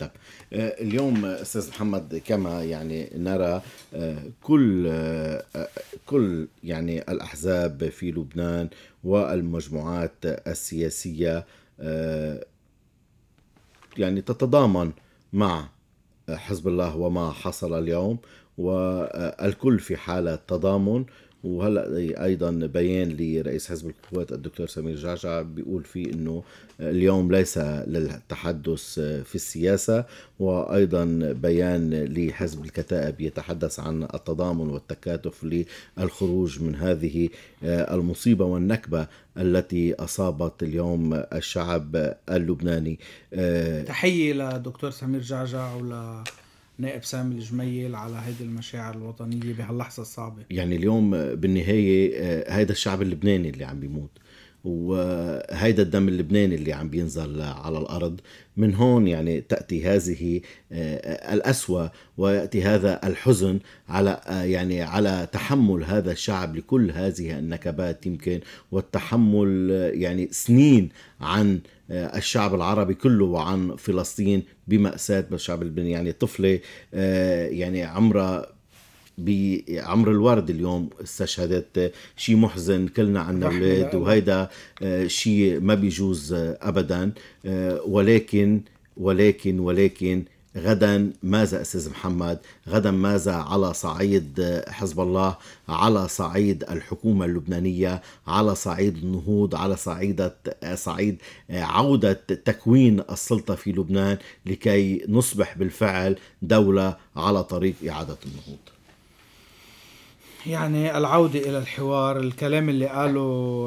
طيب آه، اليوم استاذ محمد كما يعني نرى آه، كل آه، كل يعني الاحزاب في لبنان والمجموعات السياسيه يعني تتضامن مع حزب الله وما حصل اليوم والكل في حاله تضامن وهلا ايضا بيان لرئيس حزب القوات الدكتور سمير جعجع بيقول فيه انه اليوم ليس للتحدث في السياسه وايضا بيان لحزب الكتائب يتحدث عن التضامن والتكاتف للخروج من هذه المصيبه والنكبه التي اصابت اليوم الشعب اللبناني تحيه لدكتور سمير جعجع ولا نائب سامي الجميل على هذه المشاعر الوطنية بهاللحظة الصعبة يعني اليوم آه، بالنهاية آه، هيدا الشعب اللبناني اللي عم بيموت وهيدا الدم اللبناني اللي عم بينزل على الارض من هون يعني تاتي هذه آه، القسوه وياتي هذا الحزن على يعني على تحمل هذا الشعب لكل هذه النكبات يمكن والتحمل يعني سنين عن آه، الشعب العربي كله وعن فلسطين بمأساة الشعب اللبناني يعني طفلة آه، يعني عمرها بعمر الورد اليوم استشهدت آه، شيء محزن كلنا عنا اولاد وهيدا شيء ما بيجوز ابدا ولكن ولكن ولكن غدا ماذا استاذ محمد غدا ماذا على صعيد آه، حزب الله على صعيد الحكومه اللبنانيه على صعيد النهوض على آه، صعيد صعيد آه، عوده تكوين السلطه في لبنان لكي نصبح بالفعل دوله على طريق اعاده النهوض يعني العودة إلى الحوار الكلام اللي قاله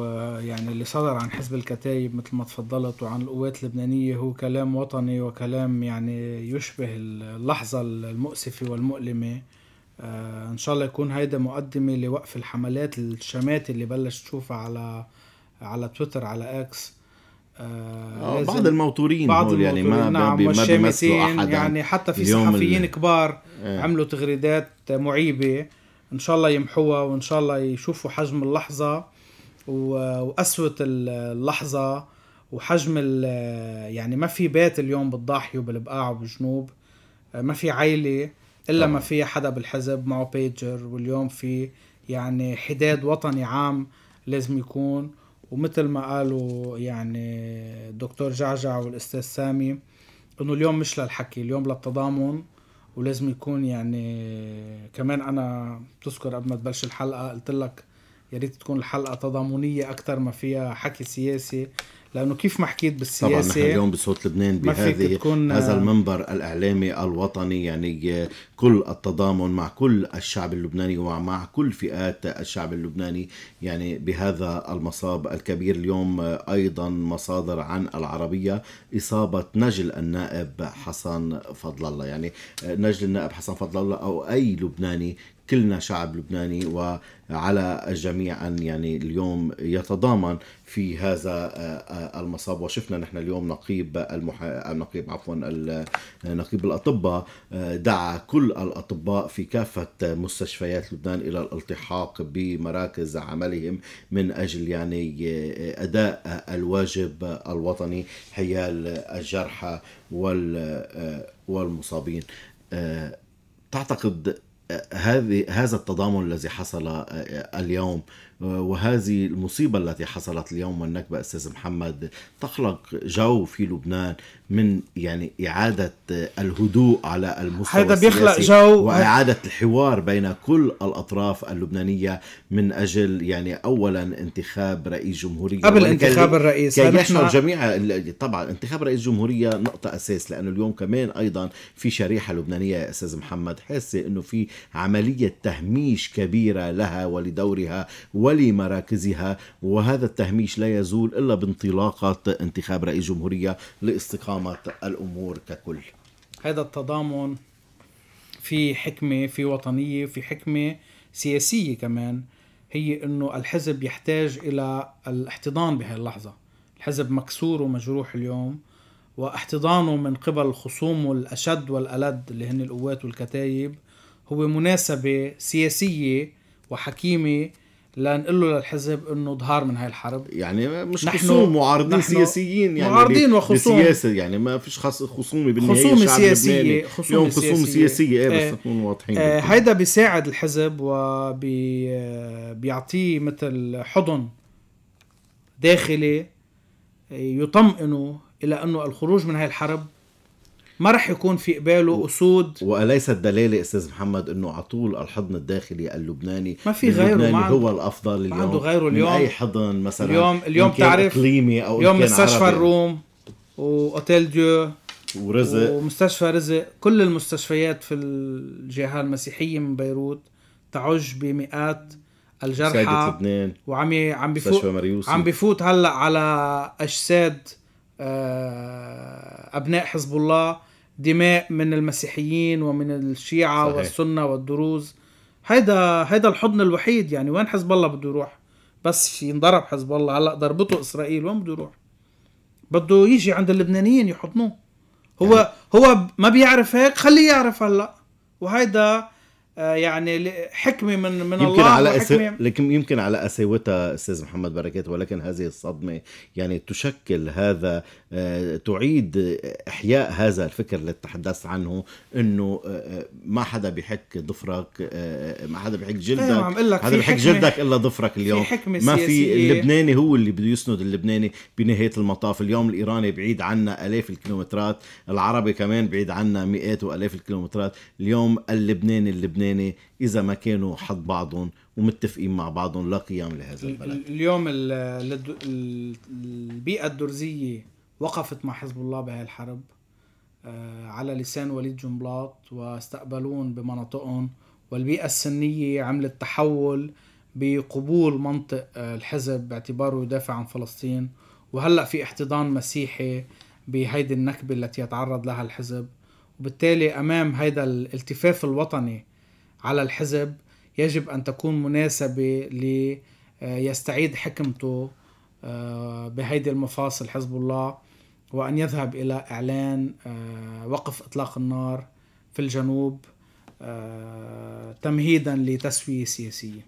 آه، يعني اللي صدر عن حزب الكتايب مثل ما تفضلت وعن القوات اللبنانية هو كلام وطني وكلام يعني يشبه اللحظة المؤسفة والمؤلمة آه، إن شاء الله يكون هيدا مقدمة لوقف الحملات الشماتة اللي بلش تشوفها على على تويتر على اكس آه, آه، بعض الموتورين بعض يعني ما نعم احد يعني حتى في صحفيين كبار إيه. عملوا تغريدات معيبه ان شاء الله يمحوها وان شاء الله يشوفوا حجم اللحظه وقسوه اللحظه وحجم يعني ما في بيت اليوم بالضاحيه وبالبقاع وبالجنوب ما في عيله الا ما في حدا بالحزب معه بيجر واليوم في يعني حداد وطني عام لازم يكون ومثل ما قالوا يعني الدكتور جعجع والاستاذ سامي انه اليوم مش للحكي اليوم للتضامن ولازم يكون يعني كمان انا بتذكر قبل ما تبلش الحلقه قلت لك يا ريت تكون الحلقه تضامنيه اكثر ما فيها حكي سياسي لانه كيف ما حكيت بالسياسه طبعا نحن اليوم بصوت لبنان بهذه تكون... هذا المنبر الاعلامي الوطني يعني كل التضامن مع كل الشعب اللبناني ومع كل فئات الشعب اللبناني يعني بهذا المصاب الكبير اليوم ايضا مصادر عن العربيه اصابه نجل النائب حسن فضل الله يعني نجل النائب حسن فضل الله او اي لبناني كلنا شعب لبناني وعلى الجميع ان يعني اليوم يتضامن في هذا آه، آه، المصاب وشفنا نحن اليوم نقيب المح... نقيب عفوا نقيب الاطباء آه، دعا كل الاطباء في كافه مستشفيات لبنان الى الالتحاق بمراكز عملهم من اجل يعني اداء الواجب الوطني حيال الجرحى وال والمصابين تعتقد هذه هذا التضامن الذي حصل آه، آه، اليوم وهذه المصيبة التي حصلت اليوم والنكبة أستاذ محمد تخلق جو في لبنان من يعني إعادة الهدوء على المستوى هذا بيخلق جو وإعادة الحوار بين كل الأطراف اللبنانية من أجل يعني أولا انتخاب رئيس جمهورية قبل انتخاب الرئيس كي يحمل جميع طبعا انتخاب رئيس جمهورية نقطة أساس لأنه اليوم كمان أيضا في شريحة لبنانية يا أستاذ محمد حاسة أنه في عملية تهميش كبيرة لها ولدورها و ولمراكزها وهذا التهميش لا يزول إلا بانطلاقة انتخاب رئيس جمهورية لاستقامة الأمور ككل هذا التضامن في حكمة في وطنية في حكمة سياسية كمان هي أنه الحزب يحتاج إلى الاحتضان بهذه اللحظة الحزب مكسور ومجروح اليوم واحتضانه من قبل خصومه الأشد والألد اللي هن القوات والكتايب هو مناسبة سياسية وحكيمة لنقول له للحزب انه ظهر من هاي الحرب يعني مش خصوم معارضين سياسيين يعني معارضين وخصوم بالسياسه يعني ما فيش خصومه بالنهايه خصومه سياسيه خصومه سياسية خصومه سياسيه ايه بس إيه. نكون اه واضحين اه هيدا بيساعد الحزب وبيعطيه وبي مثل حضن داخلي يطمئنه الى انه الخروج من هاي الحرب ما رح يكون في قباله اسود واليس الدلاله استاذ محمد انه على طول الحضن الداخلي اللبناني ما في غيره اللبناني ما هو الافضل اليوم ما عنده غيره اليوم من اي حضن مثلا اليوم اليوم بتعرف او اليوم مستشفى الروم واوتيل ديو ورزق ومستشفى رزق كل المستشفيات في الجهه المسيحيه من بيروت تعج بمئات الجرحى لبنان وعم عم بفوت عم بفوت هلا على اجساد آه، ابناء حزب الله دماء من المسيحيين ومن الشيعه صحيح. والسنه والدروز هيدا هيدا الحضن الوحيد يعني وين حزب الله بده يروح بس ينضرب حزب الله هلا ضربته اسرائيل وين بده يروح بده يجي عند اللبنانيين يحضنوه هو يعني هو ما بيعرف هيك خليه يعرف هلا وهيدا آه، يعني حكمه من من يمكن الله على لكن يمكن على قساوتها استاذ محمد بركات ولكن هذه الصدمه يعني تشكل هذا آه، تعيد احياء هذا الفكر اللي تحدثت عنه انه آه، ما حدا بيحك ضفرك ما حدا بيحك إيه، جلدك ما حدا بيحك جلدك الا ضفرك اليوم في حكمة ما في اللبناني هو اللي بده يسند اللبناني بنهايه المطاف اليوم الايراني بعيد عنا الاف الكيلومترات العربي كمان بعيد عنا مئات والاف الكيلومترات اليوم اللبناني اللبناني اللبناني اذا ما كانوا حد بعضهم ومتفقين مع بعضهم لقيام لهذا البلد اليوم البيئه الدرزيه وقفت مع حزب الله بهي الحرب آه، على لسان وليد جنبلاط واستقبلون بمناطقهم والبيئة السنية عملت تحول بقبول منطق آه، الحزب باعتباره يدافع عن فلسطين وهلأ في احتضان مسيحي بهيدي النكبة التي يتعرض لها الحزب وبالتالي أمام هيدا الالتفاف الوطني على الحزب يجب أن تكون مناسبة ليستعيد حكمته آه، بهيدي المفاصل حزب الله وأن يذهب إلى إعلان آه، وقف إطلاق النار في الجنوب آه، تمهيدا لتسوية سياسية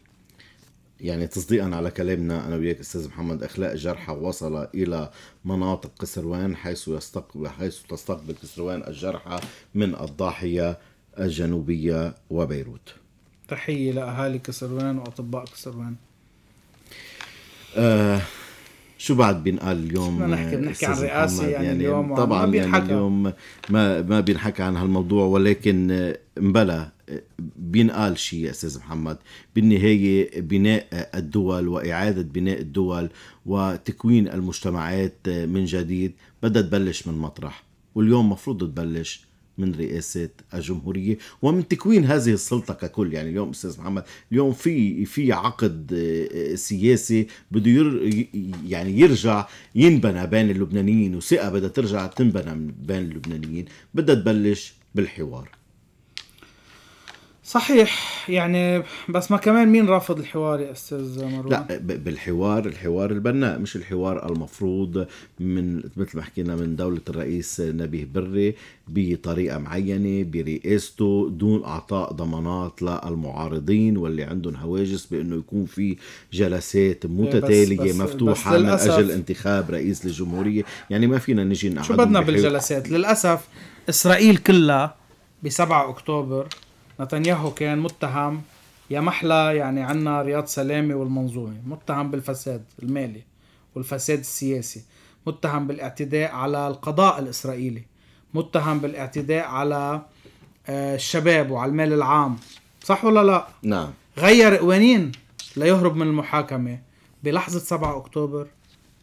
يعني تصديقا على كلامنا انا وياك استاذ محمد اخلاء الجرحى وصل الى مناطق كسروان حيث يستقبل حيث تستقبل كسروان الجرحى من الضاحيه الجنوبية وبيروت تحية لأهالي كسروان وأطباء كسروان آه شو بعد بينقال اليوم بدنا نحكي بنحكي عن رئاسه يعني, يعني اليوم طبعا ما يعني بينحكى. يعني اليوم ما ما بينحكى عن هالموضوع ولكن مبلا بينقال شيء يا استاذ محمد بالنهايه بناء الدول واعاده بناء الدول وتكوين المجتمعات من جديد بدها تبلش من مطرح واليوم مفروض تبلش من رئاسة الجمهورية ومن تكوين هذه السلطة ككل يعني اليوم أستاذ محمد اليوم في في عقد آه، آه، سياسي بده ير يعني يرجع ينبنى بين اللبنانيين وثقة بدها ترجع تنبنى بين اللبنانيين بدها تبلش بالحوار صحيح يعني بس ما كمان مين رافض الحوار يا استاذ مروان؟ لا بالحوار الحوار البناء مش الحوار المفروض من مثل ما حكينا من دولة الرئيس نبيه بري بطريقة معينة برئاسته دون أعطاء ضمانات للمعارضين واللي عندهم هواجس بأنه يكون في جلسات إيه، متتالية بس بس مفتوحة بس من أجل انتخاب رئيس للجمهورية يعني ما فينا نجي شو بدنا بالجلسات للأسف إسرائيل كلها ب 7 أكتوبر نتنياهو كان متهم يا محلى يعني عنا رياض سلامة والمنظومة متهم بالفساد المالي والفساد السياسي متهم بالاعتداء على القضاء الإسرائيلي متهم بالاعتداء على آه، الشباب وعلى المال العام صح ولا لا؟ نعم غير قوانين ليهرب من المحاكمة بلحظة 7 أكتوبر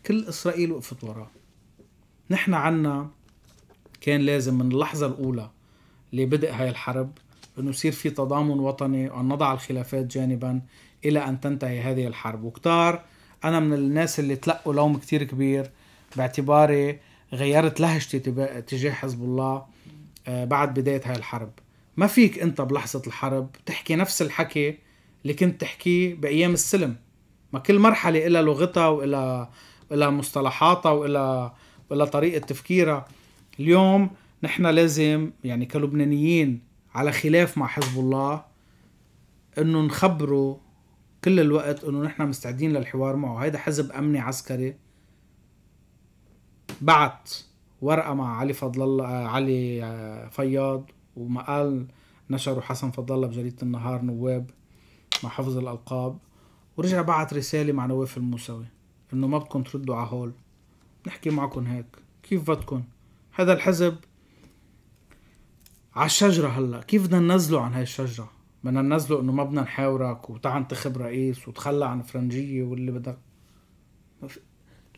كل إسرائيل وقفت وراه نحن عنا كان لازم من اللحظة الأولى لبدء هاي الحرب انه يصير في تضامن وطني وأن نضع الخلافات جانبا إلى أن تنتهي هذه الحرب وكتار أنا من الناس اللي تلقوا لوم كتير كبير باعتباري غيرت لهجتي تجاه حزب الله آه، بعد بداية هاي الحرب ما فيك أنت بلحظة الحرب تحكي نفس الحكي اللي كنت تحكيه بأيام السلم ما كل مرحلة إلى لغتها وإلى إلى مصطلحاتها وإلى وإلى طريقة تفكيرها اليوم نحن لازم يعني كلبنانيين على خلاف مع حزب الله انه نخبره كل الوقت انه نحن مستعدين للحوار معه هيدا حزب امني عسكري بعت ورقه مع علي فضل الله آه، علي آه، فياض ومقال نشره حسن فضل الله بجريده النهار نواب مع حفظ الالقاب ورجع بعت رساله مع نواف الموسوي انه ما بدكم تردوا على هول نحكي معكم هيك كيف بدكم هذا الحزب على الشجرة هلا كيف بدنا ننزله عن هاي الشجرة بدنا ننزله انه ما بدنا نحاورك وتعا انت خبرة وتخلى عن فرنجية واللي بدك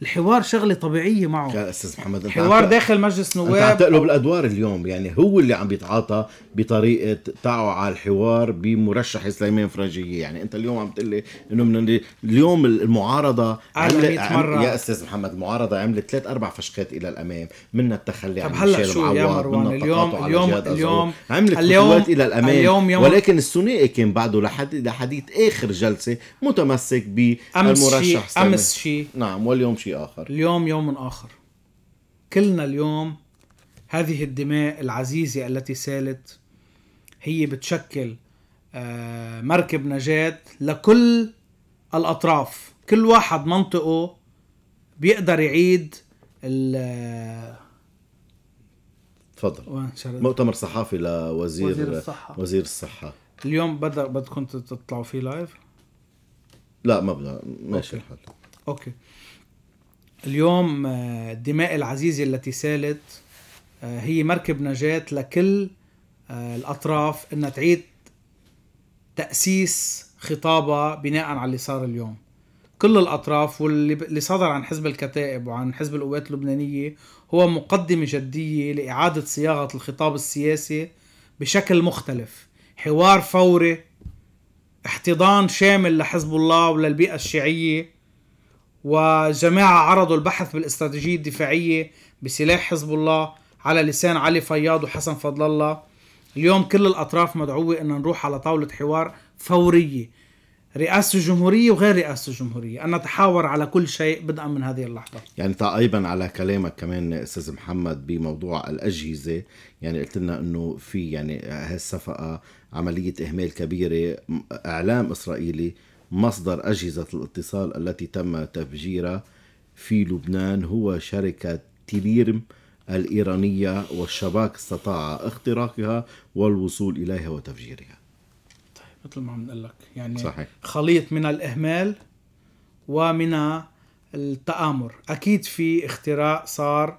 الحوار شغله طبيعيه معه يا استاذ محمد الحوار داخل مجلس نواب انت عم تقلب الادوار اليوم يعني هو اللي عم بيتعاطى بطريقه تعو على الحوار بمرشح سليمان فرجيه يعني انت اليوم عم تقول لي انه من اليوم المعارضه عملت عم يا استاذ محمد المعارضه عملت ثلاث اربع فشخات الى الامام من التخلي عن ميشيل معوض مروان اليوم اليوم اليوم عملت اليوم الى الامام اليوم يوم ولكن الثنائي كان بعده لحد لحديث اخر جلسه متمسك بالمرشح امس شيء امس شيء نعم واليوم شيء آخر اليوم يوم آخر كلنا اليوم هذه الدماء العزيزة التي سالت هي بتشكل آه، مركب نجاة لكل الأطراف كل واحد منطقه بيقدر يعيد ال تفضل مؤتمر صحافي لوزير وزير الصحة وزير الصحة اليوم بدا بدكم تطلعوا فيه لايف؟ لا ما بدنا ماشي الحال اوكي اليوم آه، دماء العزيزة التي سالت آه، هي مركب نجاة لكل آه، الأطراف أنها تعيد تأسيس خطابة بناء على اللي صار اليوم كل الأطراف واللي صدر عن حزب الكتائب وعن حزب القوات اللبنانية هو مقدمة جدية لإعادة صياغة الخطاب السياسي بشكل مختلف حوار فوري احتضان شامل لحزب الله وللبيئة الشيعية وجماعة عرضوا البحث بالاستراتيجية الدفاعية بسلاح حزب الله على لسان علي فياض وحسن فضل الله اليوم كل الأطراف مدعوة أن نروح على طاولة حوار فورية رئاسة الجمهورية وغير رئاسة الجمهورية أن نتحاور على كل شيء بدءا من هذه اللحظة يعني تعقيبا على كلامك كمان أستاذ محمد بموضوع الأجهزة يعني قلت لنا أنه في يعني هالصفقة عملية إهمال كبيرة إعلام إسرائيلي مصدر أجهزة الاتصال التي تم تفجيرها في لبنان هو شركة تيليرم الإيرانية والشباك استطاع اختراقها والوصول إليها وتفجيرها طيب مثل ما عم نقول لك يعني صحيح. خليط من الإهمال ومن التآمر أكيد في اختراق صار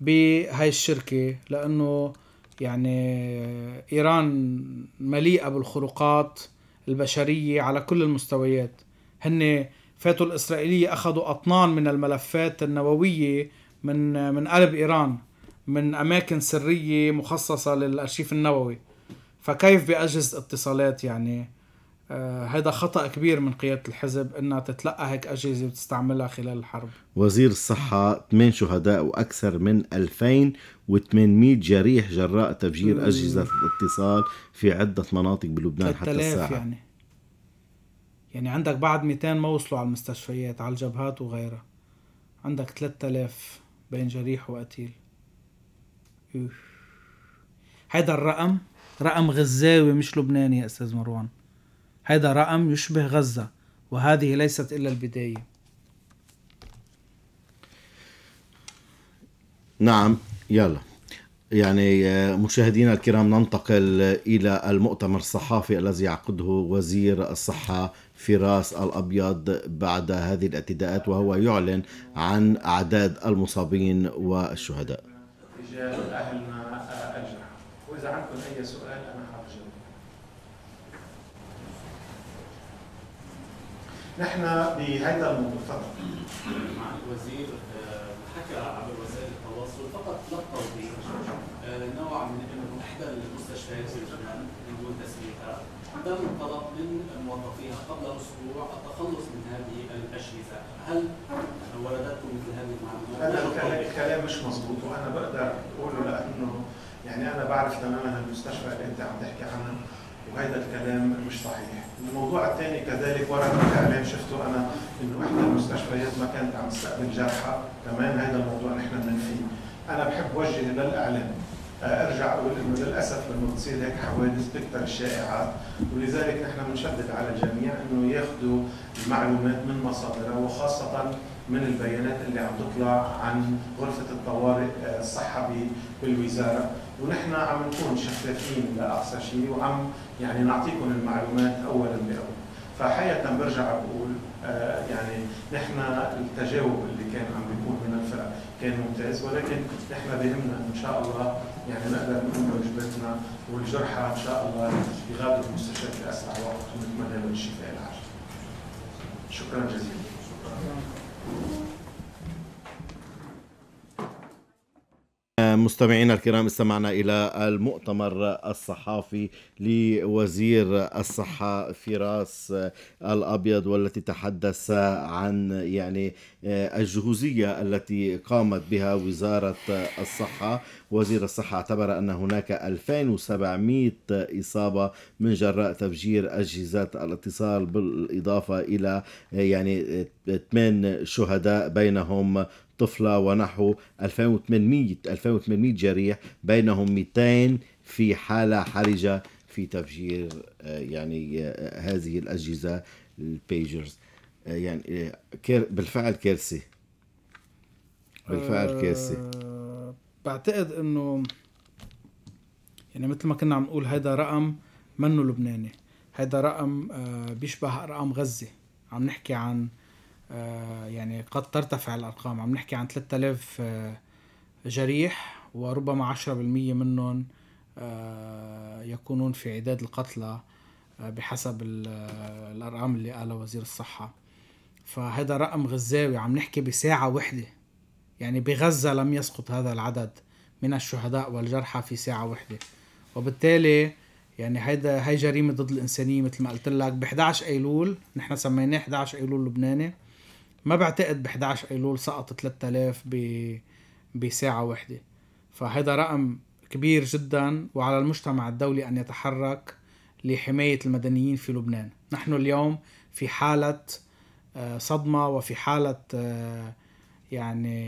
بهاي الشركة لأنه يعني إيران مليئة بالخروقات البشرية على كل المستويات هن فاتوا الإسرائيلية أخذوا أطنان من الملفات النووية من من قلب إيران من أماكن سرية مخصصة للأرشيف النووي فكيف بأجهزة اتصالات يعني هذا آه، خطا كبير من قياده الحزب انها تتلقى هيك اجهزه وتستعملها خلال الحرب وزير الصحه 8 شهداء واكثر من 2800 جريح جراء تفجير اجهزه الاتصال في عده مناطق بلبنان حتى الساعه يعني يعني عندك بعد 200 ما وصلوا على المستشفيات على الجبهات وغيرها عندك 3000 بين جريح وقتيل هذا الرقم رقم غزاوي مش لبناني يا استاذ مروان هذا رقم يشبه غزة وهذه ليست إلا البداية نعم يلا يعني آه، مشاهدينا الكرام ننتقل إلى المؤتمر الصحفي الذي يعقده وزير الصحة فراس الأبيض بعد هذه الاعتداءات وهو يعلن عن أعداد المصابين والشهداء رجال أهلنا آه، أجمع وإذا عندكم أي سؤال أنا حاضر نحن بهذا الموضوع فقط مع الوزير آه، حكى عبر وسائل التواصل فقط لقى آه، نوع من انه احدى المستشفيات في الجنان بدون تسميتها تم الطلب من موظفيها قبل اسبوع التخلص من هذه الاجهزه، هل وردتكم مثل هذه المعلومات؟ هذا الكلام مش مضبوط وانا بقدر اقوله لانه يعني انا بعرف تماما المستشفى اللي انت عم تحكي عنه وهذا الكلام مش صحيح. الموضوع الثاني كذلك ورد الاعلام شفته انا انه احدى المستشفيات ما كانت عم تستقبل جرحى، كمان هذا الموضوع نحن بننفيه. انا بحب وجه للاعلام ارجع اقول انه للاسف لما بتصير هيك حوادث بتكثر الشائعات ولذلك نحن بنشدد على الجميع انه ياخذوا المعلومات من مصادرها وخاصه من البيانات اللي عم تطلع عن غرفه الطوارئ آه، الصحه بالوزاره ونحن عم نكون شفافين لاقصى شيء وعم يعني نعطيكم المعلومات اولا باول فحقيقه برجع بقول آه، يعني نحن التجاوب اللي كان عم بيكون من الفرق كان ممتاز ولكن نحن بهمنا ان شاء الله يعني نقدر نقوم بواجباتنا والجرحى ان شاء الله يغادروا المستشفى في اسرع وقت ونتمنى لهم الشفاء العاجل. شكرا جزيلا. شكرا. مستمعينا الكرام استمعنا إلى المؤتمر الصحافي لوزير الصحة فراس الأبيض والتي تحدث عن يعني الجهوزية التي قامت بها وزارة الصحة وزير الصحة اعتبر أن هناك 2700 إصابة من جراء تفجير أجهزة الاتصال بالإضافة إلى يعني ثمان شهداء بينهم طفلة ونحو 2800 2800 جريح بينهم 200 في حالة حرجة في تفجير آه، يعني آه، هذه الأجهزة البيجرز آه، يعني بالفعل كارثة بالفعل كارثة أه بعتقد انه يعني مثل ما كنا عم نقول هيدا رقم منه لبناني هيدا رقم بيشبه رقم غزة عم نحكي عن آه، يعني قد ترتفع الأرقام عم نحكي عن 3000 آه، جريح وربما 10% منهم آه، يكونون في عداد القتلى بحسب الأرقام اللي قالها وزير الصحة فهذا رقم غزاوي عم نحكي بساعة وحدة يعني بغزة لم يسقط هذا العدد من الشهداء والجرحى في ساعة وحدة وبالتالي يعني هيدا هي جريمة ضد الإنسانية مثل ما قلت لك ب 11 أيلول نحن سميناه 11 أيلول لبناني ما بعتقد ب 11 ايلول سقط 3000 ب بساعة واحدة فهذا رقم كبير جدا وعلى المجتمع الدولي أن يتحرك لحماية المدنيين في لبنان نحن اليوم في حالة آه، صدمة وفي حالة آه، يعني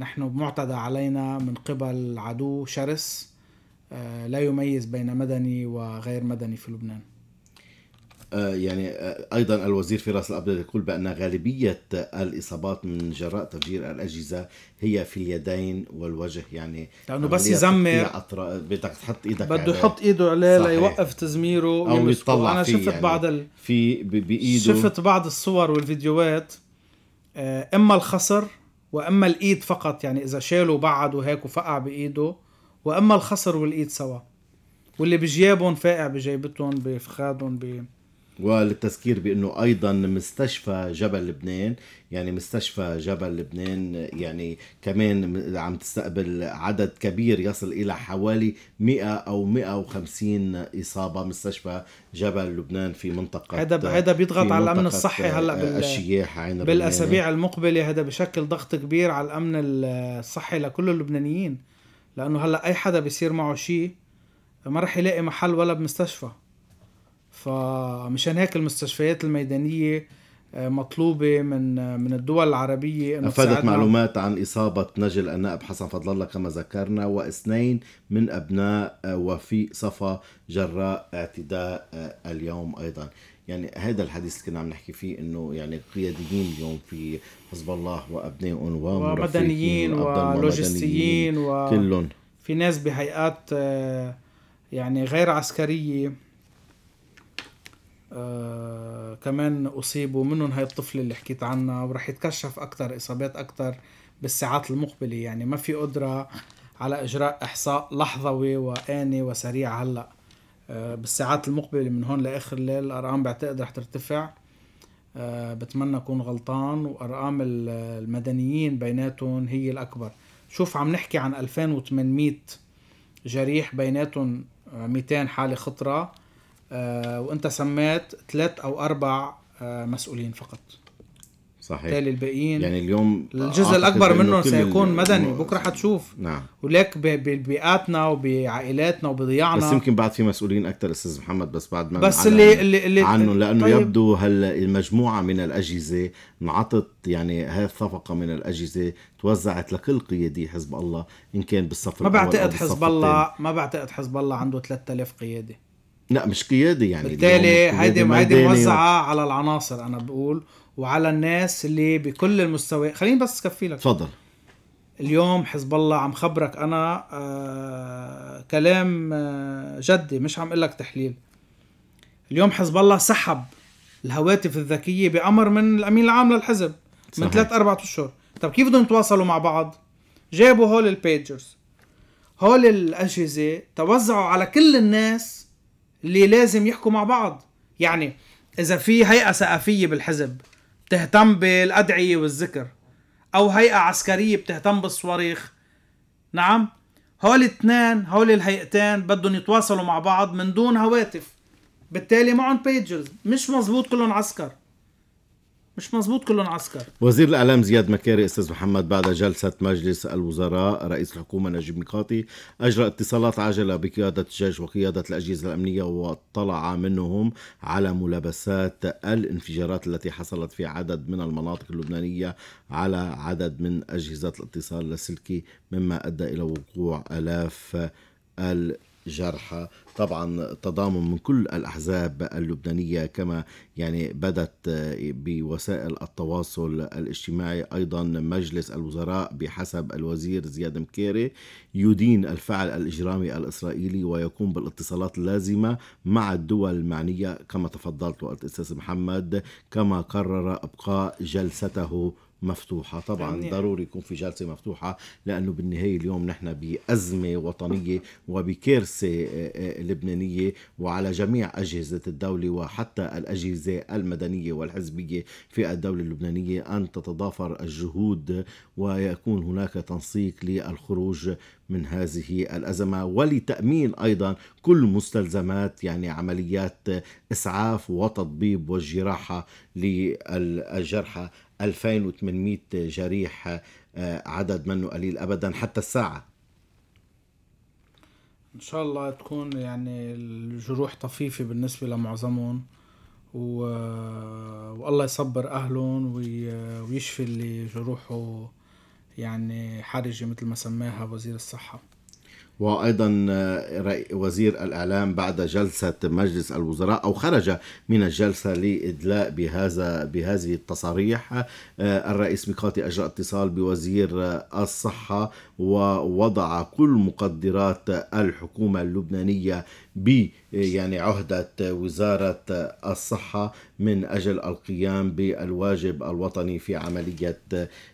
نحن معتدى علينا من قبل عدو شرس آه، لا يميز بين مدني وغير مدني في لبنان آه، يعني آه، ايضا الوزير فراس الابيض يقول بان غالبيه الاصابات من جراء تفجير الاجهزه هي في اليدين والوجه يعني لانه بس يزمر أطر... بدك تحط ايدك بده يحط ايده عليه ليوقف تزميره او يطلع انا شفت يعني بعض ال... في ب... بايده شفت بعض الصور والفيديوهات آه، اما الخصر واما الايد فقط يعني اذا شاله وبعد وهيك وفقع بايده واما الخصر والايد سوا واللي بجيابهم فاقع بجيبتهم بفخادهم ب... وللتذكير بانه ايضا مستشفى جبل لبنان يعني مستشفى جبل لبنان يعني كمان عم تستقبل عدد كبير يصل الى حوالي 100 او 150 اصابه مستشفى جبل لبنان في منطقه هذا هذا بيضغط على الامن الصحي هلا بالشياح بالاسابيع المقبله هذا بشكل ضغط كبير على الامن الصحي لكل اللبنانيين لانه هلا اي حدا بيصير معه شيء ما رح يلاقي محل ولا بمستشفى فمشان هيك المستشفيات الميدانيه آه، مطلوبه من آه، من الدول العربيه انه افادت معلومات عن اصابه نجل النائب حسن فضل الله كما ذكرنا واثنين من ابناء آه، وفي صفا جراء اعتداء اليوم ايضا يعني هذا الحديث اللي كنا عم نحكي فيه انه يعني قياديين اليوم في حزب الله وابنائهم ومدنيين ولوجستيين و كلهم في ناس بهيئات يعني غير عسكريه آه، كمان أصيبوا منهم هاي الطفلة اللي حكيت عنها ورح يتكشف أكتر إصابات أكتر بالساعات المقبلة يعني ما في قدرة على إجراء إحصاء لحظوي وآني وسريع هلأ آه، بالساعات المقبلة من هون لآخر الليل الأرقام بعتقد رح ترتفع آه، بتمنى أكون غلطان وأرقام المدنيين بيناتهم هي الأكبر شوف عم نحكي عن 2800 جريح بيناتهم 200 حالة خطرة آه، وانت سميت ثلاث او اربع آه، مسؤولين فقط صحيح بالتالي الباقيين يعني اليوم الجزء الاكبر منه سيكون مدني بكره حتشوف نعم وليك ببيئاتنا وبعائلاتنا وبضياعنا بس يمكن بعد في مسؤولين اكثر استاذ محمد بس بعد ما بس اللي اللي, اللي عنه لانه طيب. يبدو هلا المجموعه من الاجهزه انعطت يعني هاي الصفقه من الاجهزه توزعت لكل قيادي حزب الله ان كان بالصف ما بعتقد حزب الله ما بعتقد حزب الله عنده 3000 قيادي لا مش قيادي يعني بالتالي هيدي هيدي موزعه و... على العناصر انا بقول وعلى الناس اللي بكل المستويات خليني بس كفي لك تفضل اليوم حزب الله عم خبرك انا آه كلام آه جدي مش عم لك تحليل اليوم حزب الله سحب الهواتف الذكيه بامر من الامين العام للحزب صحيح. من ثلاث اربع اشهر طب كيف بدهم يتواصلوا مع بعض جابوا هول البيجرز هول الاجهزه توزعوا على كل الناس ليه لازم يحكوا مع بعض يعني اذا في هيئه ثقافيه بالحزب بتهتم بالادعيه والذكر او هيئه عسكريه بتهتم بالصواريخ نعم هول الاثنين هول الهيئتين بدهم يتواصلوا مع بعض من دون هواتف بالتالي معهم بيجرز مش مزبوط كلهم عسكر مش مزبوط كلهم عسكر وزير الاعلام زياد مكاري استاذ محمد بعد جلسه مجلس الوزراء رئيس الحكومه نجيب ميقاتي اجرى اتصالات عاجله بقياده الجيش وقياده الاجهزه الامنيه واطلع منهم على ملابسات الانفجارات التي حصلت في عدد من المناطق اللبنانيه على عدد من اجهزه الاتصال اللاسلكي مما ادى الى وقوع الاف ال جرحى طبعا تضامن من كل الأحزاب اللبنانية كما يعني بدت بوسائل التواصل الاجتماعي أيضا مجلس الوزراء بحسب الوزير زياد مكيري يدين الفعل الإجرامي الإسرائيلي ويقوم بالاتصالات اللازمة مع الدول المعنية كما تفضلت استاذ الأستاذ محمد كما قرر إبقاء جلسته مفتوحة طبعا يعني. ضروري يكون في جلسة مفتوحة لأنه بالنهاية اليوم نحن بأزمة وطنية وبكارثة آه، آه، آه، لبنانية وعلى جميع أجهزة الدولة وحتى الأجهزة المدنية والحزبية في الدولة اللبنانية أن تتضافر الجهود ويكون هناك تنسيق للخروج من هذه الأزمة ولتأمين أيضا كل مستلزمات يعني عمليات إسعاف وتطبيب والجراحة للجرحى 2800 جريح آه، عدد منه قليل ابدا حتى الساعه ان شاء الله تكون يعني الجروح طفيفه بالنسبه لمعظمهم و... والله يصبر اهلهم وي... ويشفي اللي جروحه يعني حرجه مثل ما سماها وزير الصحه وايضا آه، وزير الاعلام بعد جلسه مجلس الوزراء او خرج من الجلسه لادلاء بهذا بهذه التصاريح آه، الرئيس ميقاتي اجرى اتصال بوزير آه، الصحه ووضع كل مقدرات الحكومه اللبنانيه ب يعني عهدة وزارة الصحة من أجل القيام بالواجب الوطني في عملية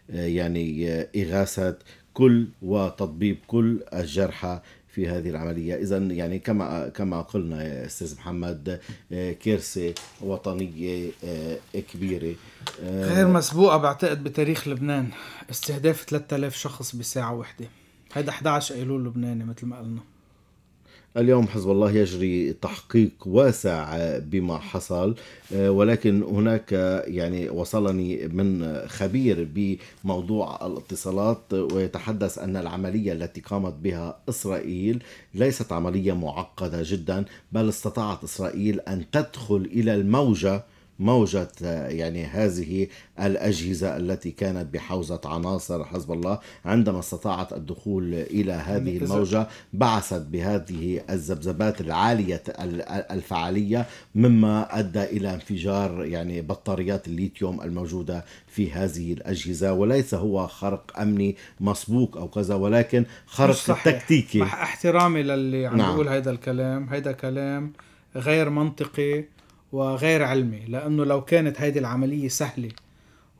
يعني إغاثة كل وتطبيب كل الجرحى في هذه العمليه اذا يعني كما كما قلنا يا استاذ محمد آه، كارثه وطنيه آه، كبيره آه، غير مسبوقه بعتقد بتاريخ لبنان استهداف 3000 شخص بساعه واحده هذا 11 ايلول لبناني مثل ما قلنا اليوم حزب الله يجري تحقيق واسع بما حصل آه، ولكن هناك آه، يعني وصلني من خبير بموضوع الاتصالات ويتحدث ان العمليه التي قامت بها اسرائيل ليست عمليه معقده جدا بل استطاعت اسرائيل ان تدخل الى الموجه موجة يعني هذه الأجهزة التي كانت بحوزة عناصر حزب الله عندما استطاعت الدخول إلى هذه نعم، الموجة بعثت بهذه الذبذبات العالية الفعالية مما أدى إلى انفجار يعني بطاريات الليثيوم الموجودة في هذه الأجهزة وليس هو خرق أمني مسبوق أو كذا ولكن خرق تكتيكي مع احترامي للي عم نعم. بقول هذا الكلام هذا كلام غير منطقي وغير علمي لأنه لو كانت هيدي العملية سهلة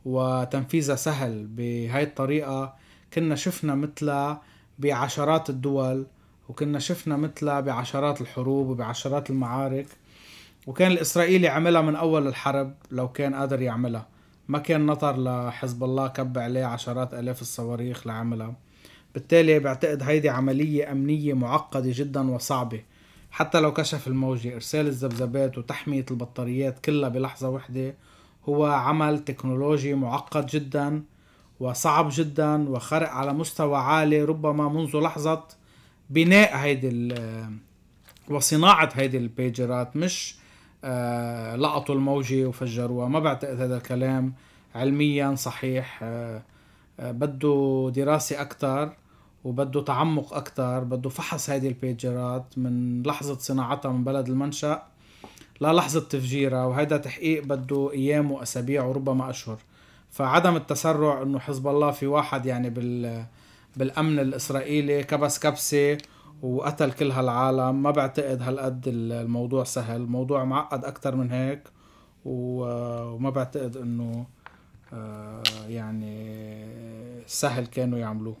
وتنفيذها سهل بهاي الطريقة كنا شفنا مثلها بعشرات الدول وكنا شفنا مثلها بعشرات الحروب وبعشرات المعارك وكان الإسرائيلي عملها من أول الحرب لو كان قادر يعملها ما كان نطر لحزب الله كب عليه عشرات آلاف الصواريخ لعملها بالتالي بعتقد هيدي عملية أمنية معقدة جدا وصعبة حتى لو كشف الموجة إرسال الذبذبات وتحمية البطاريات كلها بلحظة واحدة هو عمل تكنولوجي معقد جدا وصعب جدا وخرق على مستوى عالي ربما منذ لحظة بناء هيدي وصناعة هيدي البيجرات مش آه، لقطوا الموجة وفجروها ما بعتقد هذا الكلام علميا صحيح آه، آه، بده دراسة أكتر وبده تعمق اكثر بده فحص هذه البيجرات من لحظه صناعتها من بلد المنشا للحظه تفجيرها وهذا تحقيق بده ايام واسابيع وربما اشهر فعدم التسرع انه حزب الله في واحد يعني بال بالامن الاسرائيلي كبس كبسه وقتل كل هالعالم ما بعتقد هالقد الموضوع سهل الموضوع معقد اكثر من هيك وما بعتقد انه آه، يعني سهل كانوا يعملوه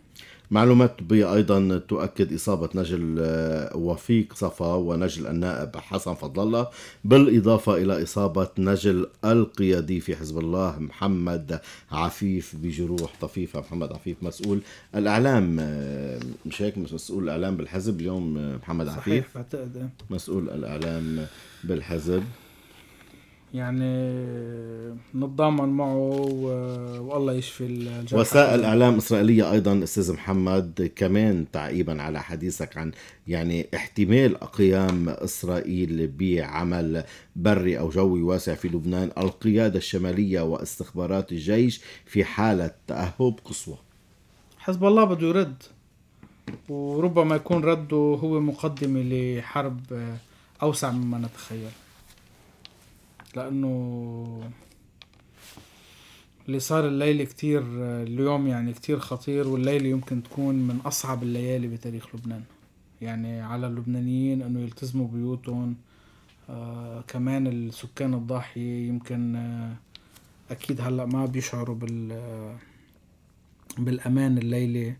معلومات طبية أيضا تؤكد إصابة نجل آه، وفيق صفا ونجل النائب حسن فضل الله بالإضافة إلى إصابة نجل القيادي في حزب الله محمد عفيف بجروح طفيفة محمد عفيف مسؤول الإعلام آه، مش هيك مسؤول الإعلام بالحزب اليوم آه، محمد صحيح عفيف صحيح بعتقد مسؤول الإعلام بالحزب يعني نتضامن معه والله يشفي الجرحى وسائل اعلام اسرائيليه ايضا استاذ محمد كمان تعقيبا على حديثك عن يعني احتمال قيام اسرائيل بعمل بري او جوي واسع في لبنان القياده الشماليه واستخبارات الجيش في حاله تاهب قصوى حزب الله بده يرد وربما يكون رده هو مقدمه لحرب اوسع مما نتخيل لانه اللي صار الليلة كتير اليوم يعني كتير خطير والليلة يمكن تكون من أصعب الليالي بتاريخ لبنان يعني على اللبنانيين أنه يلتزموا بيوتهم آه كمان السكان الضاحية يمكن آه أكيد هلأ ما بيشعروا بال آه بالأمان الليلة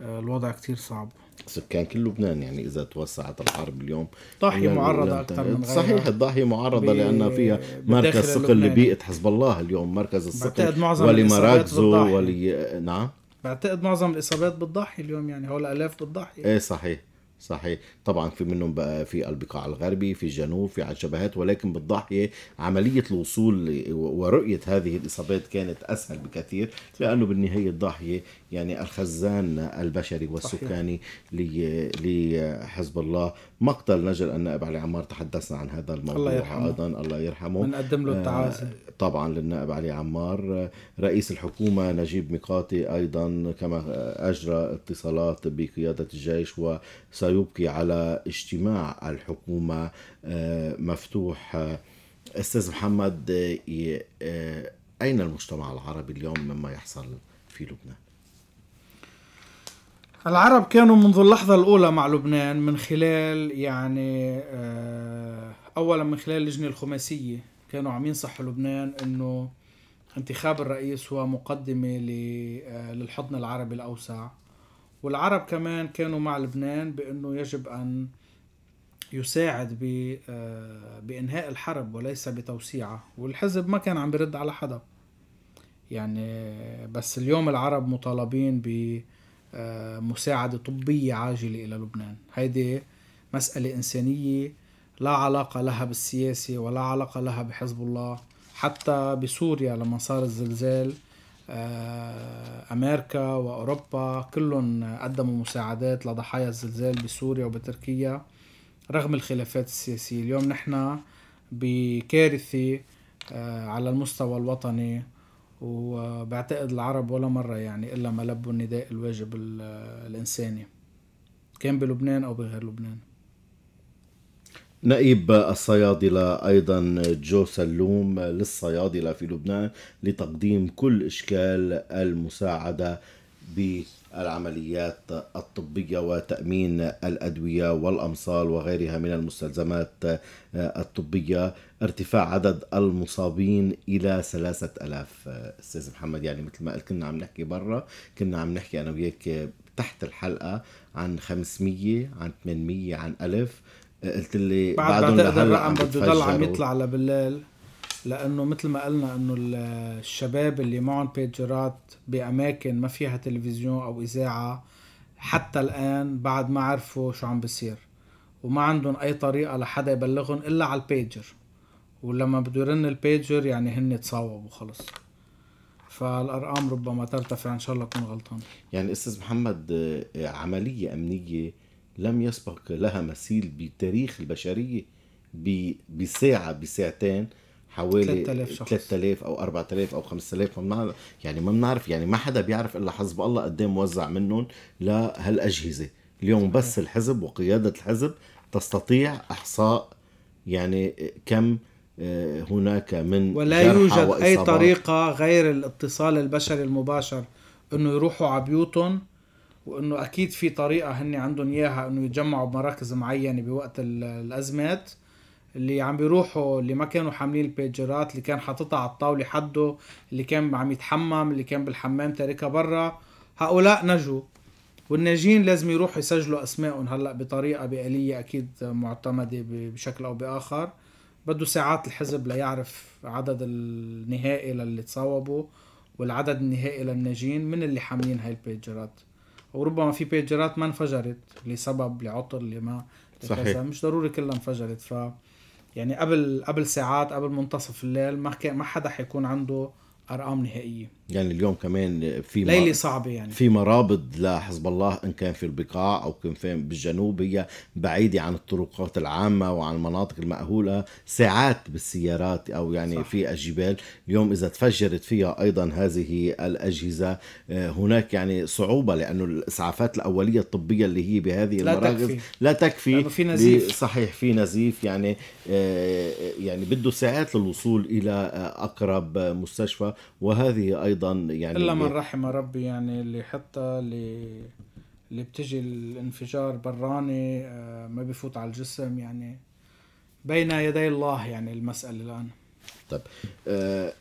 آه الوضع كتير صعب سكان كل لبنان يعني اذا توسعت الحرب اليوم ضاحيه معرضه اكثر من غيرها صحيح الضاحيه معرضه لأن فيها مركز ثقل لبيئه حزب الله اليوم مركز الثقل ولمراكزه ولي نعم بعتقد معظم الاصابات بالضاحيه اليوم يعني هو الالاف بالضاحيه ايه صحيح صحيح طبعا في منهم بقى في البقاع الغربي في الجنوب في على الجبهات ولكن بالضاحيه عمليه الوصول ورؤيه هذه الاصابات كانت اسهل بكثير لانه بالنهايه الضاحيه يعني الخزان البشري والسكاني لحزب الله مقتل نجل النائب علي عمار تحدثنا عن هذا الموضوع الله يرحمه. أيضا الله يرحمه بنقدم له التعازي آه، طبعا للنائب علي عمار آه، رئيس الحكومة نجيب ميقاتي أيضا كما أجرى اتصالات بقيادة الجيش وسيبقي على اجتماع الحكومة آه، مفتوح أستاذ محمد أين المجتمع العربي اليوم مما يحصل في لبنان؟ العرب كانوا منذ اللحظة الأولى مع لبنان من خلال يعني آه، أولا من خلال اللجنة الخماسية كانوا عم ينصحوا لبنان أنه انتخاب الرئيس هو مقدمة آه، للحضن العربي الأوسع والعرب كمان كانوا مع لبنان بأنه يجب أن يساعد آه، بإنهاء الحرب وليس بتوسيعها والحزب ما كان عم برد على حدا يعني بس اليوم العرب مطالبين ب آه، مساعدة طبية عاجلة إلى لبنان هيدي مسألة إنسانية لا علاقة لها بالسياسة ولا علاقة لها بحزب الله حتى بسوريا لما صار الزلزال آه، أمريكا وأوروبا كلهم قدموا مساعدات لضحايا الزلزال بسوريا وبتركيا رغم الخلافات السياسية اليوم نحن بكارثة آه، على المستوى الوطني وبعتقد العرب ولا مرة يعني إلا ما لبوا النداء الواجب الإنساني كان بلبنان أو بغير لبنان نائب الصيادلة أيضا جو سلوم للصيادلة في لبنان لتقديم كل إشكال المساعدة ب العمليات الطبية وتأمين الأدوية والأمصال وغيرها من المستلزمات الطبية ارتفاع عدد المصابين إلى ثلاثة ألاف أستاذ محمد يعني مثل ما كنا عم نحكي برا كنا عم نحكي أنا وياك تحت الحلقة عن 500 عن 800 عن 1000 قلت لي بعد بعدهم لهلا الرقم بده يضل عم يطلع لبلال لانه مثل ما قلنا انه الشباب اللي معهم بيجرات باماكن ما فيها تلفزيون او اذاعه حتى الان بعد ما عرفوا شو عم بيصير وما عندهم اي طريقه لحدا يبلغهم الا على البيجر ولما بده يرن البيجر يعني هن تصاوبوا خلص فالارقام ربما ترتفع ان شاء الله اكون غلطان يعني استاذ محمد آه، عمليه امنيه لم يسبق لها مثيل بتاريخ البشريه بساعه بساعتين حوالي 3000 شخص 3000 او 4000 او 5000 ما بنعرف يعني ما بنعرف يعني ما حدا بيعرف الا حزب الله قد ايه موزع منهم لهالاجهزه اليوم بس الحزب وقياده الحزب تستطيع احصاء يعني كم آه، هناك من ولا يوجد وإصابات. اي طريقه غير الاتصال البشري المباشر انه يروحوا على بيوتهم وانه اكيد في طريقه هن عندهم اياها انه يتجمعوا بمراكز معينه بوقت الازمات اللي عم بيروحوا اللي ما كانوا حاملين البيجرات اللي كان حاططها على الطاوله حده اللي كان عم يتحمم اللي كان بالحمام تاركها برا هؤلاء نجوا والناجين لازم يروحوا يسجلوا اسمائهم هلا بطريقه بآليه اكيد معتمده بشكل او باخر بده ساعات الحزب ليعرف عدد النهائي للي تصاوبوا والعدد النهائي للناجين من اللي حاملين هاي البيجرات وربما في بيجرات ما انفجرت لسبب لعطل لما صحيح. مش ضروري كلها انفجرت ف يعني قبل قبل ساعات قبل منتصف الليل ما ما حدا حيكون عنده ارقام نهائيه يعني اليوم كمان في ليله صعبه يعني في مرابط لحزب الله ان كان في البقاع او كان في بالجنوب هي بعيده عن الطرقات العامه وعن المناطق المأهوله ساعات بالسيارات او يعني صح. في الجبال اليوم اذا تفجرت فيها ايضا هذه الاجهزه آه، هناك يعني صعوبه لانه الاسعافات الاوليه الطبيه اللي هي بهذه لا المراكز تكفي. لا تكفي لانه في نزيف صحيح في نزيف يعني آه، يعني بده ساعات للوصول الى آه، اقرب مستشفى وهذه ايضا يعني الا من رحم ربي يعني اللي يحطها اللي اللي بتجي الانفجار براني آه، ما بفوت على الجسم يعني بين يدي الله يعني المساله الان طيب آه،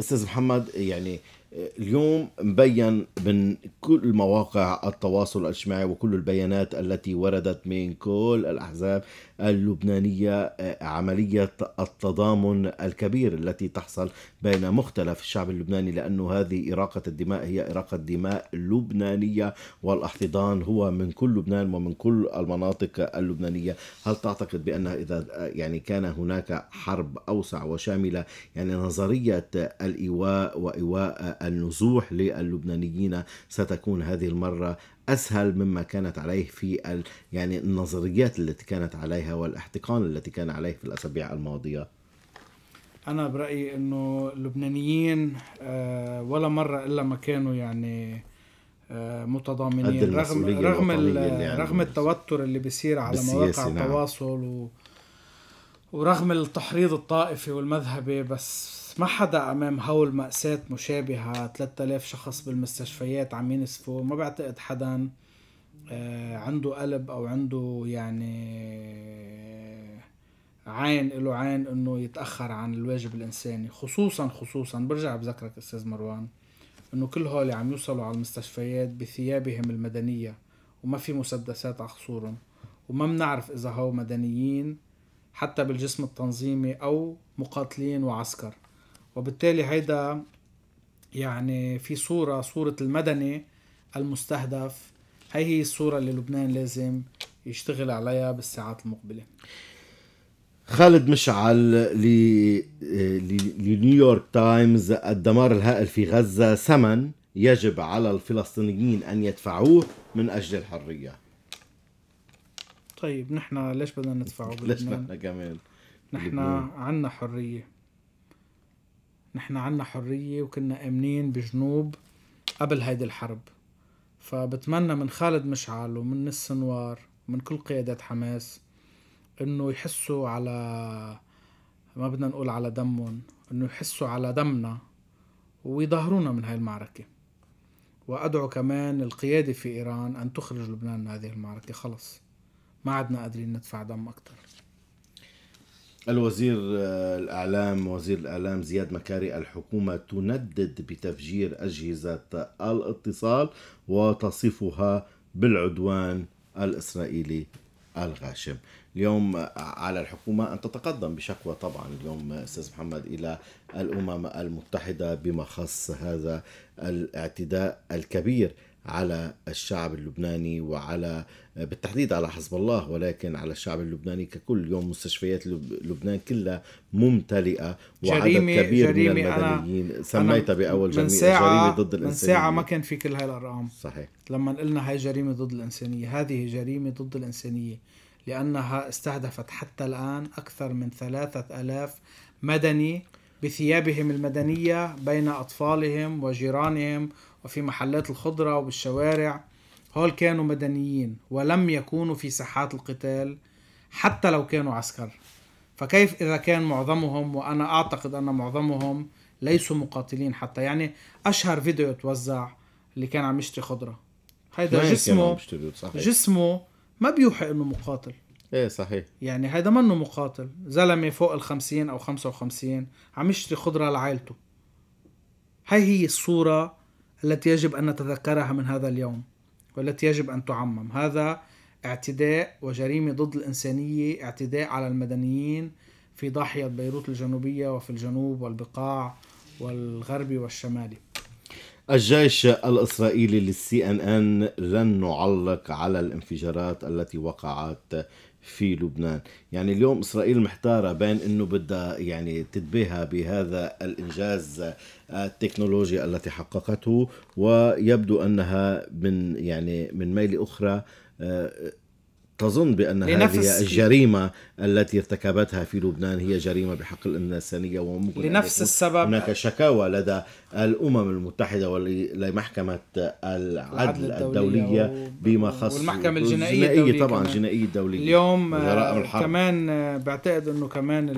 استاذ محمد يعني اليوم مبين من كل مواقع التواصل الاجتماعي وكل البيانات التي وردت من كل الاحزاب اللبنانيه آه، عمليه التضامن الكبير التي تحصل بين مختلف الشعب اللبناني لانه هذه اراقه الدماء هي اراقه دماء لبنانيه والاحتضان هو من كل لبنان ومن كل المناطق اللبنانيه، هل تعتقد بان اذا آه، يعني كان هناك حرب اوسع وشامله يعني نظريه الايواء وايواء النزوح للبنانيين ستكون هذه المرة اسهل مما كانت عليه في ال... يعني النظريات التي كانت عليها والاحتقان التي كان عليه في الاسابيع الماضيه انا برايي انه اللبنانيين آه، ولا مره الا ما كانوا يعني آه، متضامنين رغم رغم يعني رغم التوتر اللي بيصير على مواقع نعم. التواصل و... ورغم التحريض الطائفي والمذهبي بس ما حدا امام هول مأساة مشابهة 3000 شخص بالمستشفيات عم ينسفوا ما بعتقد حدا آه، عنده قلب او عنده يعني آه، عين له عين انه يتاخر عن الواجب الانساني خصوصا خصوصا برجع بذكرك استاذ مروان انه كل هول عم يوصلوا على المستشفيات بثيابهم المدنيه وما في مسدسات على خصورهم وما بنعرف اذا هو مدنيين حتى بالجسم التنظيمي او مقاتلين وعسكر وبالتالي هيدا يعني في صورة صورة المدني المستهدف هي هي الصورة اللي لبنان لازم يشتغل عليها بالساعات المقبلة خالد مشعل لنيويورك تايمز الدمار الهائل في غزة ثمن يجب على الفلسطينيين أن يدفعوه من أجل الحرية طيب نحن ليش بدنا ندفعه ليش نحن كمان نحن عنا حرية نحن عنا حرية وكنا آمنين بجنوب قبل هيدي الحرب فبتمنى من خالد مشعل ومن السنوار ومن كل قيادات حماس انه يحسوا على ما بدنا نقول على دمهم انه يحسوا على دمنا ويظهرونا من هاي المعركة وأدعو كمان القيادة في إيران أن تخرج لبنان من هذه المعركة خلص ما عدنا قادرين ندفع دم أكتر الوزير آه، الإعلام وزير الإعلام زياد مكاري الحكومة تندد بتفجير أجهزة الاتصال وتصفها بالعدوان الإسرائيلي الغاشم اليوم آه، على الحكومة أن تتقدم بشكوى طبعا اليوم آه، أستاذ محمد إلى الأمم المتحدة بما خص هذا الاعتداء الكبير على الشعب اللبناني وعلى بالتحديد على حزب الله ولكن على الشعب اللبناني ككل يوم مستشفيات لبنان كلها ممتلئة وعدد جريمة كبير جريمة من المدنيين سميتها بأول جريمة, جريمة ضد الإنسانية من ساعة ما كان في كل هاي الأرقام صحيح لما قلنا هاي جريمة ضد الإنسانية هذه جريمة ضد الإنسانية لأنها استهدفت حتى الآن أكثر من ثلاثة ألاف مدني بثيابهم المدنية بين أطفالهم وجيرانهم وفي محلات الخضرة وبالشوارع هول كانوا مدنيين ولم يكونوا في ساحات القتال حتى لو كانوا عسكر فكيف إذا كان معظمهم وأنا أعتقد أن معظمهم ليسوا مقاتلين حتى يعني أشهر فيديو توزع اللي كان عم يشتري خضرة هيدا جسمه جسمه ما بيوحي انه مقاتل ايه صحيح يعني هيدا منه مقاتل زلمه فوق ال 50 او 55 عم يشتري خضره لعائلته هاي هي الصوره التي يجب أن نتذكرها من هذا اليوم والتي يجب أن تعمم هذا اعتداء وجريمة ضد الإنسانية اعتداء على المدنيين في ضاحية بيروت الجنوبية وفي الجنوب والبقاع والغربي والشمالي الجيش الإسرائيلي للسي أن أن لن نعلق على الانفجارات التي وقعت في لبنان يعني اليوم إسرائيل محتارة بين أنه بدها يعني تدبيها بهذا الإنجاز آه، التكنولوجيا التي حققته ويبدو أنها من يعني من ميل أخرى آه، تظن بأن هذه الجريمة التي ارتكبتها في لبنان هي جريمة بحق الإنسانية وممكن لنفس السبب هناك شكاوى لدى الأمم المتحدة ولمحكمة العدل الدولية و... بما خص والمحكمة الجنائية الدولية طبعا الجنائية الدولية اليوم آه، كمان آه، بعتقد أنه كمان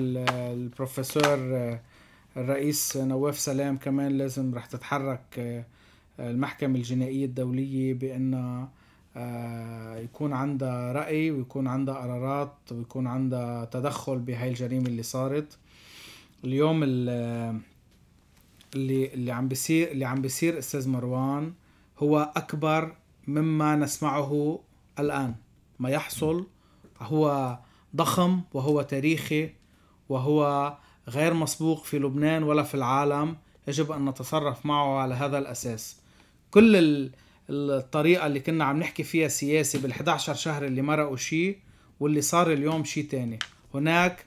البروفيسور آه، الرئيس نواف سلام كمان لازم رح تتحرك المحكمة الجنائية الدولية بانه آه، يكون عندها رأي ويكون عندها قرارات ويكون عندها تدخل بهاي الجريمة اللي صارت اليوم اللي اللي عم بيصير اللي عم بيصير استاذ مروان هو اكبر مما نسمعه الان ما يحصل هو ضخم وهو تاريخي وهو غير مسبوق في لبنان ولا في العالم يجب ان نتصرف معه على هذا الاساس كل الطريقة اللي كنا عم نحكي فيها سياسي بال11 شهر اللي مرقوا شيء واللي صار اليوم شيء تاني هناك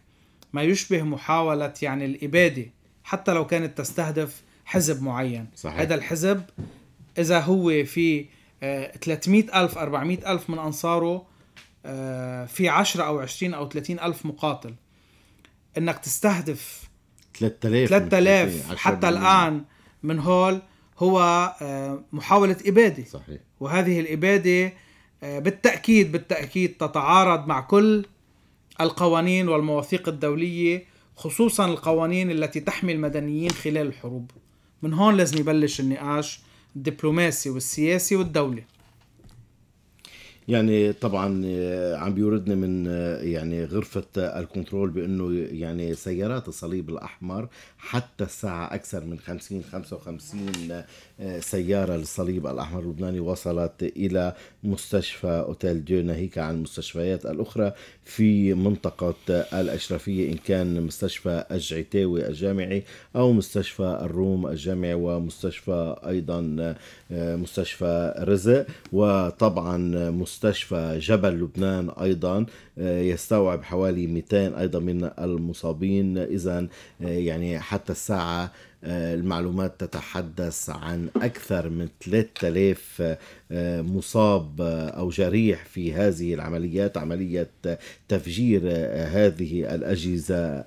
ما يشبه محاولة يعني الإبادة حتى لو كانت تستهدف حزب معين صحيح. هذا الحزب إذا هو في 300 آه، ألف 400 ألف من أنصاره آه، في 10 أو 20 أو 30 ألف مقاتل انك تستهدف 3000 3000 حتى الان من هول هو آه، محاولة إبادة صحيح وهذه الإبادة آه، بالتأكيد بالتأكيد تتعارض مع كل القوانين والمواثيق الدولية خصوصا القوانين التي تحمي المدنيين خلال الحروب من هون لازم يبلش النقاش الدبلوماسي والسياسي والدولي يعني طبعا آه، عم بيوردني من آه، يعني غرفة آه، الكنترول بأنه يعني سيارات الصليب الأحمر حتى الساعة أكثر من 50 55 سيارة للصليب الأحمر اللبناني وصلت إلى مستشفى أوتيل ديو ناهيك عن المستشفيات الأخرى في منطقة الأشرفية إن كان مستشفى الجعتاوي الجامعي أو مستشفى الروم الجامعي ومستشفى أيضا مستشفى رزق وطبعا مستشفى جبل لبنان ايضا آه، يستوعب حوالي 200 ايضا من المصابين اذا آه، يعني حتى الساعه آه، المعلومات تتحدث عن أكثر من 3000 آه، مصاب آه، أو جريح في هذه العمليات عملية تفجير هذه الأجهزة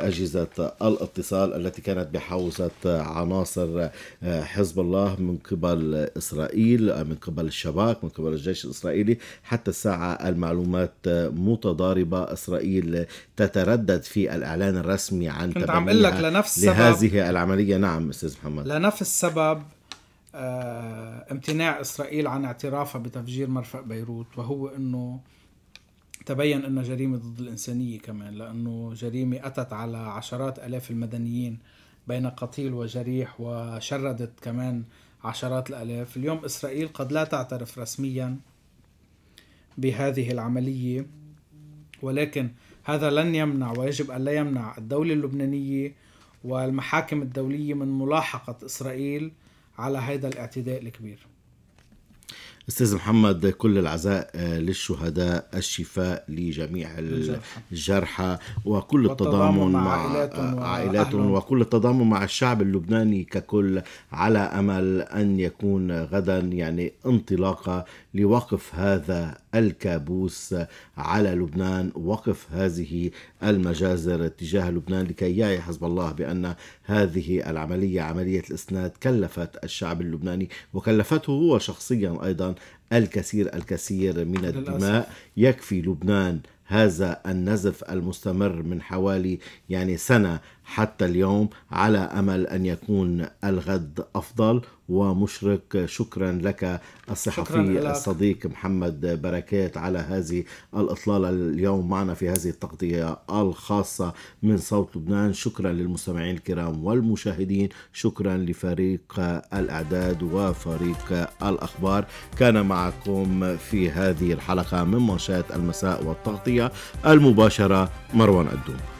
أجهزة الاتصال التي كانت بحوزة عناصر حزب الله من قبل إسرائيل من قبل الشباك من قبل الجيش الإسرائيلي حتى الساعة المعلومات متضاربة إسرائيل تتردد في الإعلان الرسمي عن كنت عم لك لنفس هذه العملية نعم أستاذ محمد لنفس السبب آه، امتناع إسرائيل عن اعترافها بتفجير مرفأ بيروت وهو أنه تبين أنه جريمة ضد الإنسانية كمان لأنه جريمة أتت على عشرات ألاف المدنيين بين قتيل وجريح وشردت كمان عشرات الآلاف اليوم إسرائيل قد لا تعترف رسميا بهذه العملية ولكن هذا لن يمنع ويجب أن لا يمنع الدولة اللبنانية والمحاكم الدولية من ملاحقة إسرائيل على هذا الاعتداء الكبير استاذ محمد كل العزاء آه، للشهداء الشفاء لجميع الجرحى وكل التضامن مع عائلاتهم آه، عائلاتهم وكل التضامن مع الشعب اللبناني ككل على امل ان يكون غدا يعني انطلاقه لوقف هذا الكابوس على لبنان وقف هذه المجازر تجاه لبنان لكي يعي حزب الله بأن هذه العملية عملية الإسناد كلفت الشعب اللبناني وكلفته هو شخصيا أيضا الكثير الكثير من الدماء يكفي لبنان هذا النزف المستمر من حوالي يعني سنة حتى اليوم على امل ان يكون الغد افضل ومشرق شكرا لك الصحفي الصديق محمد بركات على هذه الاطلاله اليوم معنا في هذه التغطيه الخاصه من صوت لبنان شكرا للمستمعين الكرام والمشاهدين شكرا لفريق الاعداد وفريق الاخبار كان معكم في هذه الحلقه من منشات المساء والتغطيه المباشره مروان الدوم